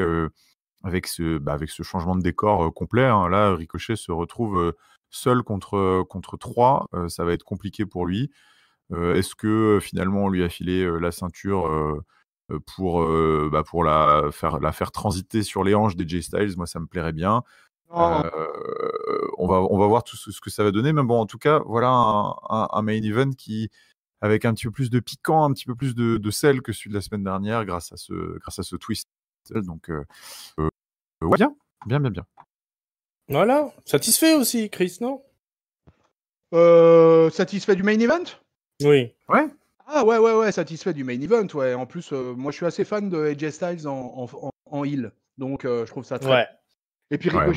avec ce, bah, avec ce changement de décor complet. Hein. Là, Ricochet se retrouve seul contre, contre 3. ça va être compliqué pour lui. Est-ce que finalement on lui a filé la ceinture pour, bah, pour la, faire, la faire transiter sur les hanches des J Styles Moi, ça me plairait bien. Oh. on, va, on va voir tout ce, que ça va donner. Mais bon, en tout cas, voilà un, main event qui, avec un petit peu plus de piquant, un petit peu plus de, sel que celui de la semaine dernière grâce à ce, grâce à ce twist. Donc, euh, bien, bien, bien, bien. Voilà, satisfait aussi, Chris, non euh, Satisfait du main event Oui. Ouais. Ah ouais, ouais, ouais, satisfait du main event, ouais. En plus, euh, moi, je suis assez fan de AJ Styles en, en, donc euh, je trouve ça très... Ouais. Et puis hein.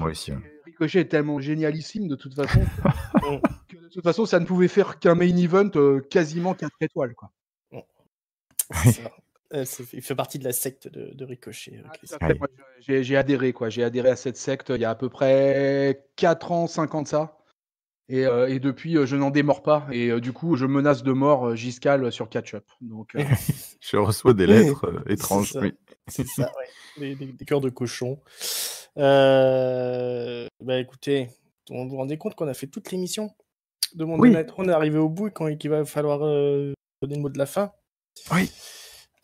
Ricochet, est tellement génialissime, de toute façon, mm. que de toute façon, ça ne pouvait faire qu'un main event quasiment 4 étoiles, quoi. Mm. Ça. Euh, il fait partie de la secte de, Ricochet. Euh, ah, j'ai adhéré, quoi. J'ai adhéré à cette secte il y a à peu près 4 ans, 5 ans de ça. Et, euh, depuis, je n'en démords pas. Et du coup, je menace de mort Giscal sur Catch-up. Donc, je reçois des lettres étranges. C'est ça, des, cœurs de cochon. Bah écoutez, vous vous rendez compte qu'on a fait toute l'émission de mon On est arrivé au bout et quand il va falloir donner le mot de la fin. Oui.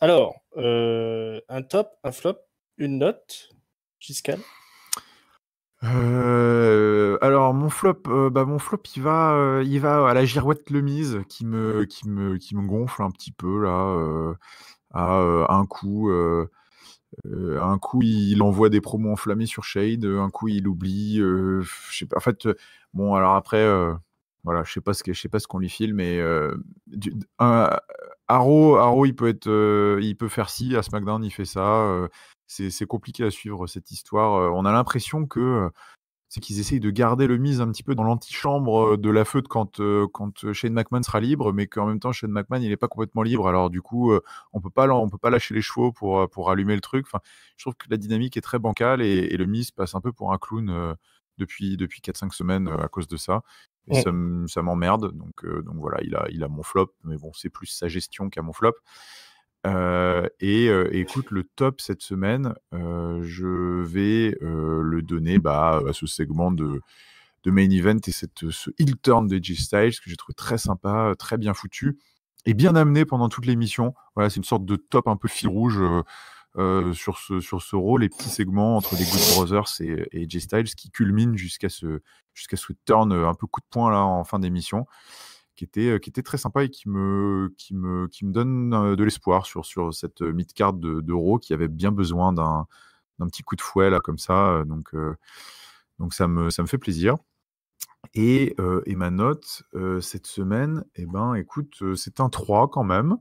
Alors, euh, un top, un flop, une note, Giscale euh, alors mon flop, euh, bah mon flop, il va, il va à la girouette Lemise qui me, qui me, qui me gonfle un petit peu là. À, un coup, un coup il envoie des promos enflammés sur Shade, un coup il oublie. je sais pas. En fait, bon alors après, voilà, je sais pas ce que, je sais pas ce qu'on lui file, mais Arrow, il peut être, euh, il peut faire ci à SmackDown, il fait ça. Euh, c'est compliqué à suivre cette histoire. Euh, on a l'impression que c'est qu'ils essayent de garder le mise un petit peu dans l'antichambre de la feute quand, quand Shane McMahon sera libre, mais qu'en même temps Shane McMahon il n'est pas complètement libre. Alors du coup, on peut pas peut pas lâcher les chevaux pour pour allumer le truc. Enfin, je trouve que la dynamique est très bancale et, le mise passe un peu pour un clown depuis depuis 4-5 semaines à cause de ça ça m'emmerde. Donc, euh, donc voilà, il a, il a mon flop, mais bon, c'est plus sa gestion qu'à mon flop. Euh, et, euh, écoute, le top cette semaine, je vais le donner bah, à ce segment de, de main event et cette, ce heel turn de G Styles que j'ai trouvé très sympa, très bien foutu et bien amené pendant toute l'émission. Voilà, c'est une sorte de top un peu fil rouge euh, sur, ce, sur ce rôle, les petits segments entre les Good Brothers et, et Styles qui culminent jusqu'à ce, jusqu'à ce turn euh, un peu coup de poing là en fin d'émission, qui était, euh, qui était très sympa et qui me, qui me, qui me donne de l'espoir sur, sur cette mid-card de, qui avait bien besoin d'un, d'un petit coup de fouet là comme ça. Donc, donc ça, me, ça me fait plaisir. Et, et ma note cette semaine, et eh ben, écoute, c'est un 3 quand même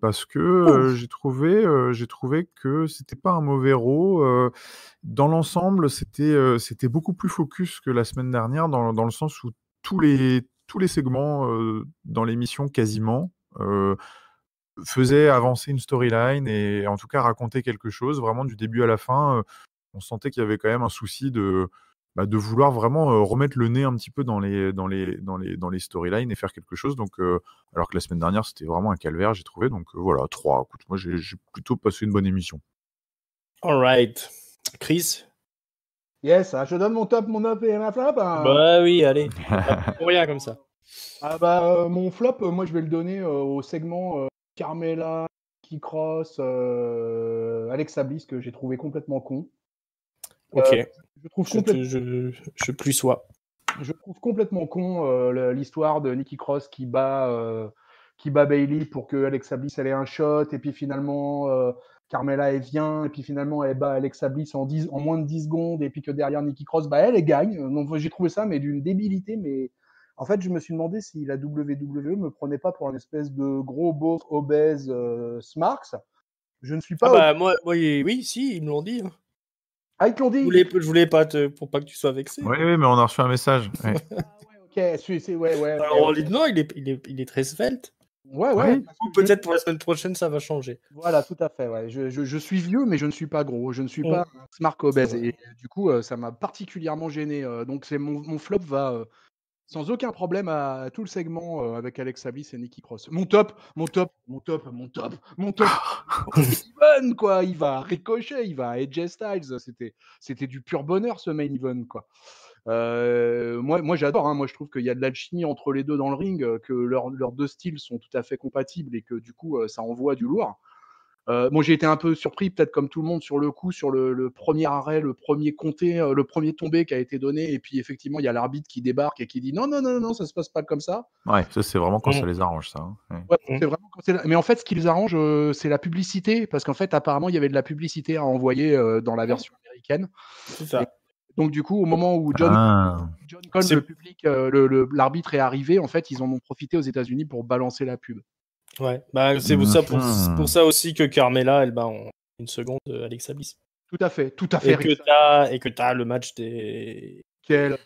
parce que oh! j'ai trouvé, trouvé que c'était pas un mauvais rôle. dans l'ensemble, c'était beaucoup plus focus que la semaine dernière, dans, le sens où tous les, tous les segments dans l'émission quasiment faisaient avancer une storyline et en tout cas racontaient quelque chose, vraiment du début à la fin. on sentait qu'il y avait quand même un souci de bah, de vouloir vraiment remettre le nez un petit peu dans les, dans les, dans les, dans les storylines et faire quelque chose. Donc, alors que la semaine dernière, c'était vraiment un calvaire, j'ai trouvé. Donc voilà, trois. Écoute, moi, j'ai plutôt passé une bonne émission. All right. Chris, Yes, ah, je donne mon top, mon up et ma flop. Hein. Bah oui, allez. Pour rien comme ça. Ah bah mon flop, euh, moi je vais le donner au segment Carmela, Kikros, Alexa Bliss que j'ai trouvé complètement con. Euh, ok. je trouve complètement... je, je, plus sois. Je trouve complètement con euh, l'histoire de Nikki Cross qui bat, euh, qui bat Bailey pour que Alexa Bliss elle ait un shot et puis finalement Carmela elle vient et puis finalement elle bat Alexa Bliss en, 10, en moins de 10 secondes et puis que derrière Nikki Cross bah elle, elle gagne. j'ai trouvé ça mais d'une débilité mais en fait je me suis demandé si la WWE me prenait pas pour un espèce de gros beau obèse Smarks. Je ne suis pas. Ah bah, moi, oui, si, ils me l'ont dit. Hein dit. Je voulais, voulais pas te, pour pas que tu sois vexé. Oui, oui, mais on a reçu un message. Ah ok, ouais, ouais. Alors, non, il est, il, est, il est très svelte. Ouais, ouais. peut-être pour la semaine prochaine, ça va changer. Voilà, tout à fait. Ouais. Je, je, suis vieux, mais je ne suis pas gros. Je ne suis pas smart obèse. Et euh, du coup, euh, ça m'a particulièrement gêné. Euh, donc, c'est mon, mon, flop va, sans aucun problème à tout le segment euh, avec Alex Sablis et Nicky Cross. Mon top, mon top, mon top, mon top, mon top. Steven, quoi, il va ricocher, il va à Styles. C'était, c'était du pur bonheur ce main event, quoi. Euh, moi, moi j'adore. Hein. Moi, je trouve qu'il y a de l'alchimie entre les deux dans le ring, euh, que leurs deux styles sont tout à fait compatibles et que du coup, ça envoie du lourd. Euh, j'ai été un peu surpris, peut-être comme tout le monde, sur le coup, sur le, premier arrêt, le premier compté, euh, le premier tombé qui a été donné. Et puis, effectivement, il y a l'arbitre qui débarque et qui dit non, non, non, non, ça se passe pas comme ça. Ouais, ça, c'est vraiment quand mm. ça les arrange, ça. Hein. Mm. c'est Mais en fait, ce qui les arrange, euh, c'est la publicité. Parce qu'en fait, apparemment, il y avait de la publicité à envoyer dans la version américaine. ça. Donc du coup, au moment où John, ah. Cole, le public, l'arbitre est arrivé, en fait, ils en ont profité aux États-Unis pour balancer la pub. Ouais, bah, c'est pour, ça, aussi que Carmela, elle bat en une seconde euh, Alexa Bliss. Tout à fait, tout à fait. Et que t'as le match des. Quel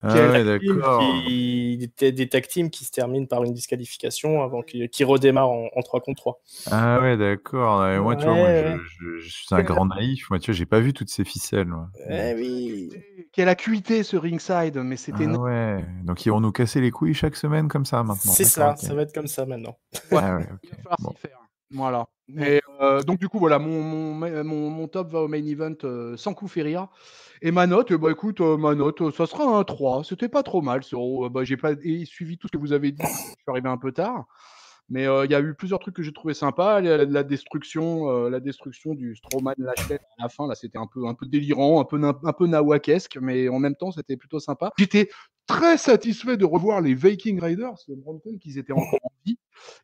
ah d'accord. des, des, tag teams qui se terminent par une disqualification avant qui redémarrent en, en, 3 contre 3. Ah ouais, d'accord. moi, tu vois, je, suis un grand naïf. Moi, tu vois, j'ai pas vu toutes ces ficelles. Eh oui. Quelle acuité ce ringside, mais c'était. Ah ouais. Donc, ils vont nous casser les couilles chaque semaine comme ça maintenant. C'est ça, ça va être comme ça maintenant. Ah Il va falloir faire. Voilà. Euh, donc du coup voilà mon, mon, mon, top va au main event euh, sans coup rire et ma note bah écoute euh, ma note ça sera un 3 c'était pas trop mal oh, bah, j'ai pas suivi tout ce que vous avez dit je suis arrivé un peu tard mais il y a eu plusieurs trucs que j'ai trouvé sympa la, destruction la destruction du Strowman chaîne à la fin là c'était un peu un peu délirant un peu un peu nawakesque mais en même temps c'était plutôt sympa j'étais très satisfait de revoir les Viking Raiders, de me compte qu'ils étaient encore en vie.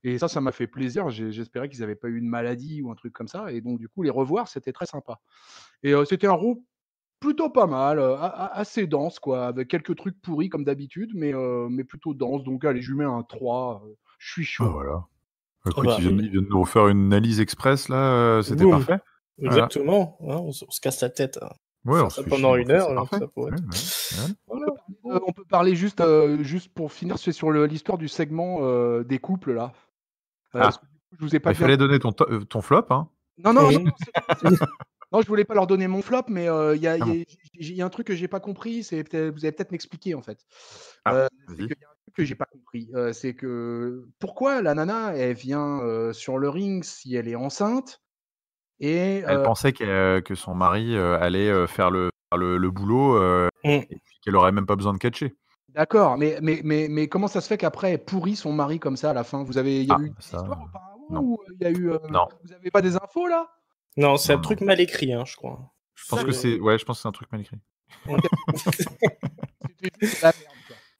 Et ça, ça m'a fait plaisir. J'espérais qu'ils n'avaient pas eu une maladie ou un truc comme ça. Et donc, du coup, les revoir, c'était très sympa. Et euh, c'était un roux plutôt pas mal, euh, assez dense, quoi, avec quelques trucs pourris comme d'habitude, mais, euh, mais plutôt dense. Donc, allez, je lui mets un 3. je suis chaud. Ah, voilà. Bah, écoute, voilà. de nous refaire une analyse express, là. c'était parfait. Exactement. Hein, on, se casse la tête. Hein pendant une heure. on peut parler juste, euh, juste pour finir, sur l'histoire du segment euh, des couples là. Euh, ah. je vous ai pas. Il fallait donner ton, flop. Hein. Non non. non, je voulais pas leur donner mon flop, mais il y, a un truc que j'ai pas compris. C'est vous allez peut-être m'expliquer en fait. Ah, y a un truc que j'ai pas compris, c'est que pourquoi la nana elle vient sur le ring si elle est enceinte elle pensait que son mari allait faire le, le, boulot mmh. et, qu'elle aurait même pas besoin de catcher. D'accord, mais, mais, mais, mais, comment ça se fait qu'après elle pourrit son mari comme ça à la fin Vous avez il y a ah, eu une histoire auparavant eu non. Vous avez pas des infos là Non, c'est un truc mal écrit, hein, je crois. Je pense que c'est ouais, je pense c'est un truc mal écrit. la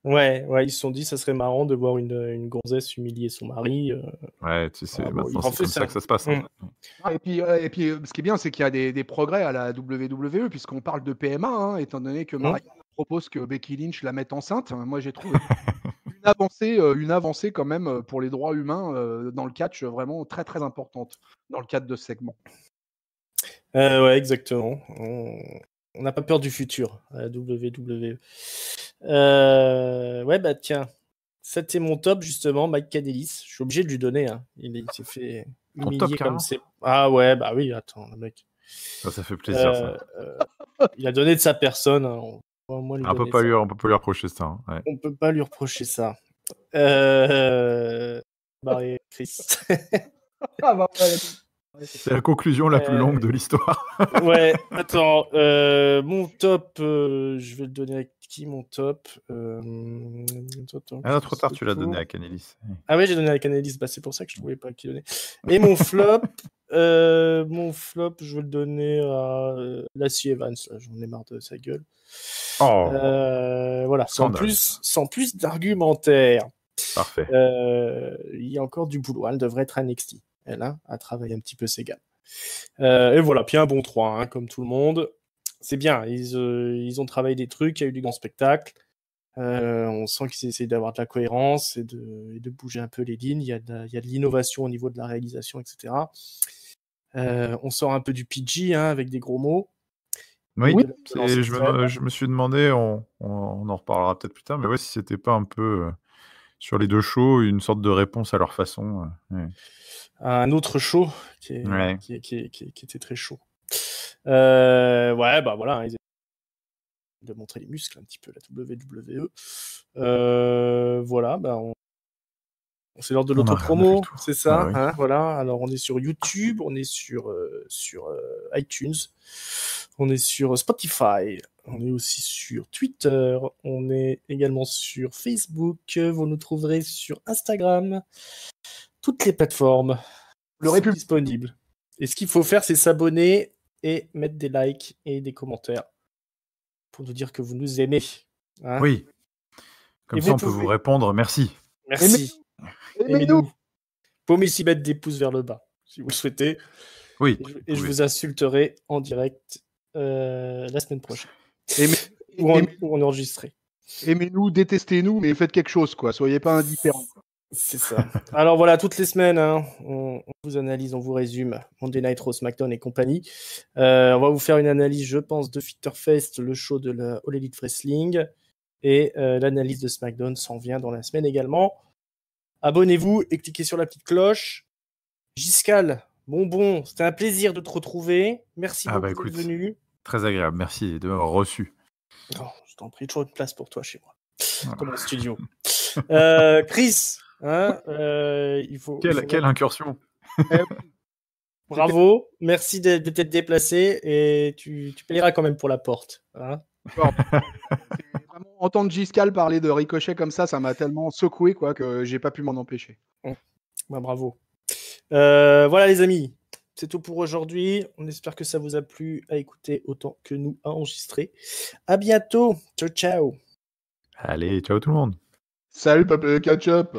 Ouais, ils se sont dit, ça serait marrant de voir une, une gonzesse humilier son mari. Euh, ouais, tu sais, c'est comme ça. que ça se passe. Hein. Mm. Ah, et, puis, et puis, euh, ce qui est bien, c'est qu'il y a des, progrès à la WWE, puisqu'on parle de PMA, hein, étant donné que mm. Maria propose que Becky Lynch la mette enceinte. Hein, moi, j'ai trouvé une, avancée, euh, une avancée quand même pour les droits humains dans le catch vraiment très très importante dans le cadre de ce segment. ouais, exactement. On n'a pas peur du futur à la WWE. Euh, ouais, bah tiens, c'était mon top justement, Mike Cadelis. Je suis obligé de lui donner. Hein. Il, s'est fait humilier top, comme c'est. Ah ouais, bah oui, attends, le mec. Ça, ah, ça fait plaisir. ça. Euh, euh, il a donné de sa personne. Hein. Ah, on, peut pas lui, on, peut lui, reprocher ça. Hein, ouais. On peut pas lui reprocher ça. Euh... Barré Christ ah bah, ouais, c'est la conclusion la plus euh, longue de l'histoire. ouais, attends. Euh, mon top, euh, je vais le donner à qui mon top Ah, trop tard, tu l'as donné à Canelis. Ah, oui, j'ai donné à Canelis, bah, c'est pour ça que je ne trouvais pas qui donner. Et mon flop, mon flop, je vais le donner à Lassie Evans. J'en ai marre de sa gueule. Oh. voilà, sans plus, sans plus d'argumentaire. Parfait. Il y a encore du boulot. Elle hein, devrait être à elle a à travailler un petit peu ses gars euh, et voilà, puis un bon 3, hein, comme tout le monde. C'est bien, euh, ils, ont travaillé des trucs, il y a eu du grand spectacle. Euh, on sent qu'ils essaient d'avoir de la cohérence et de, bouger un peu les lignes. Il y a de, l'innovation au niveau de la réalisation, etc. on sort un peu du PG hein, avec des gros mots. Oui, et je, me, suis demandé, on, en reparlera peut-être plus tard, mais ouais, si c'était pas un peu sur les deux shows une sorte de réponse à leur façon un autre show qui, qui, était très chaud. Euh, ouais, bah voilà, hein, ils de montrer les muscles un petit peu, la WWE. Euh, voilà, bah on... c'est lors de l'autre promo c'est ça. Bah hein, voilà, alors on est sur YouTube, on est sur, euh, sur iTunes, on est sur Spotify, on est aussi sur Twitter, on est également sur Facebook, vous nous trouverez sur Instagram toutes les plateformes le sont disponibles. Et ce qu'il faut faire, c'est s'abonner et mettre des likes et des commentaires pour nous dire que vous nous aimez. Hein. oui. Comme ça, on peut vous répondre merci. Merci. Aimez-nous. vous mettre des pouces vers le bas, si vous le souhaitez. Oui. Et je, vous insulterai en direct euh, la semaine prochaine. Aimez... ou, ou enregistré. Aimez-nous, détestez-nous, mais faites quelque chose, quoi. Soyez pas indifférents. C'est ça. Alors voilà, toutes les semaines, hein, on, vous analyse, on vous résume Monday Night Raw, SmackDown et compagnie. Euh, on va vous faire une analyse, je pense, de Fitterfest, le show de la All Elite Wrestling. Et euh, l'analyse de SmackDown s'en vient dans la semaine également. Abonnez-vous et cliquez sur la petite cloche. Giscal, bonbon, c'était un plaisir de te retrouver. Merci ah bah beaucoup venu. Très agréable, merci de m'avoir reçu. Oh, je t'en prie, toujours une place pour toi chez moi, comme un studio. Euh, Chris, Hein, euh, il faut, quelle, incursion eh Bravo, merci de, t'être déplacé et tu, tu, quand même pour la porte. Hein. vraiment, entendre Giscal parler de ricochet comme ça, ça m'a tellement secoué quoi, que j'ai pas pu m'en empêcher. Bah, bravo. Euh, voilà les amis, c'est tout pour aujourd'hui. On espère que ça vous a plu à écouter autant que nous à enregistrer. À bientôt. Ciao ciao. Allez, ciao tout le monde. Salut papa ketchup.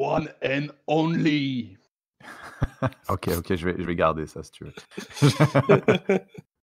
one and only. ok, ok, je vais, je vais garder ça si tu veux.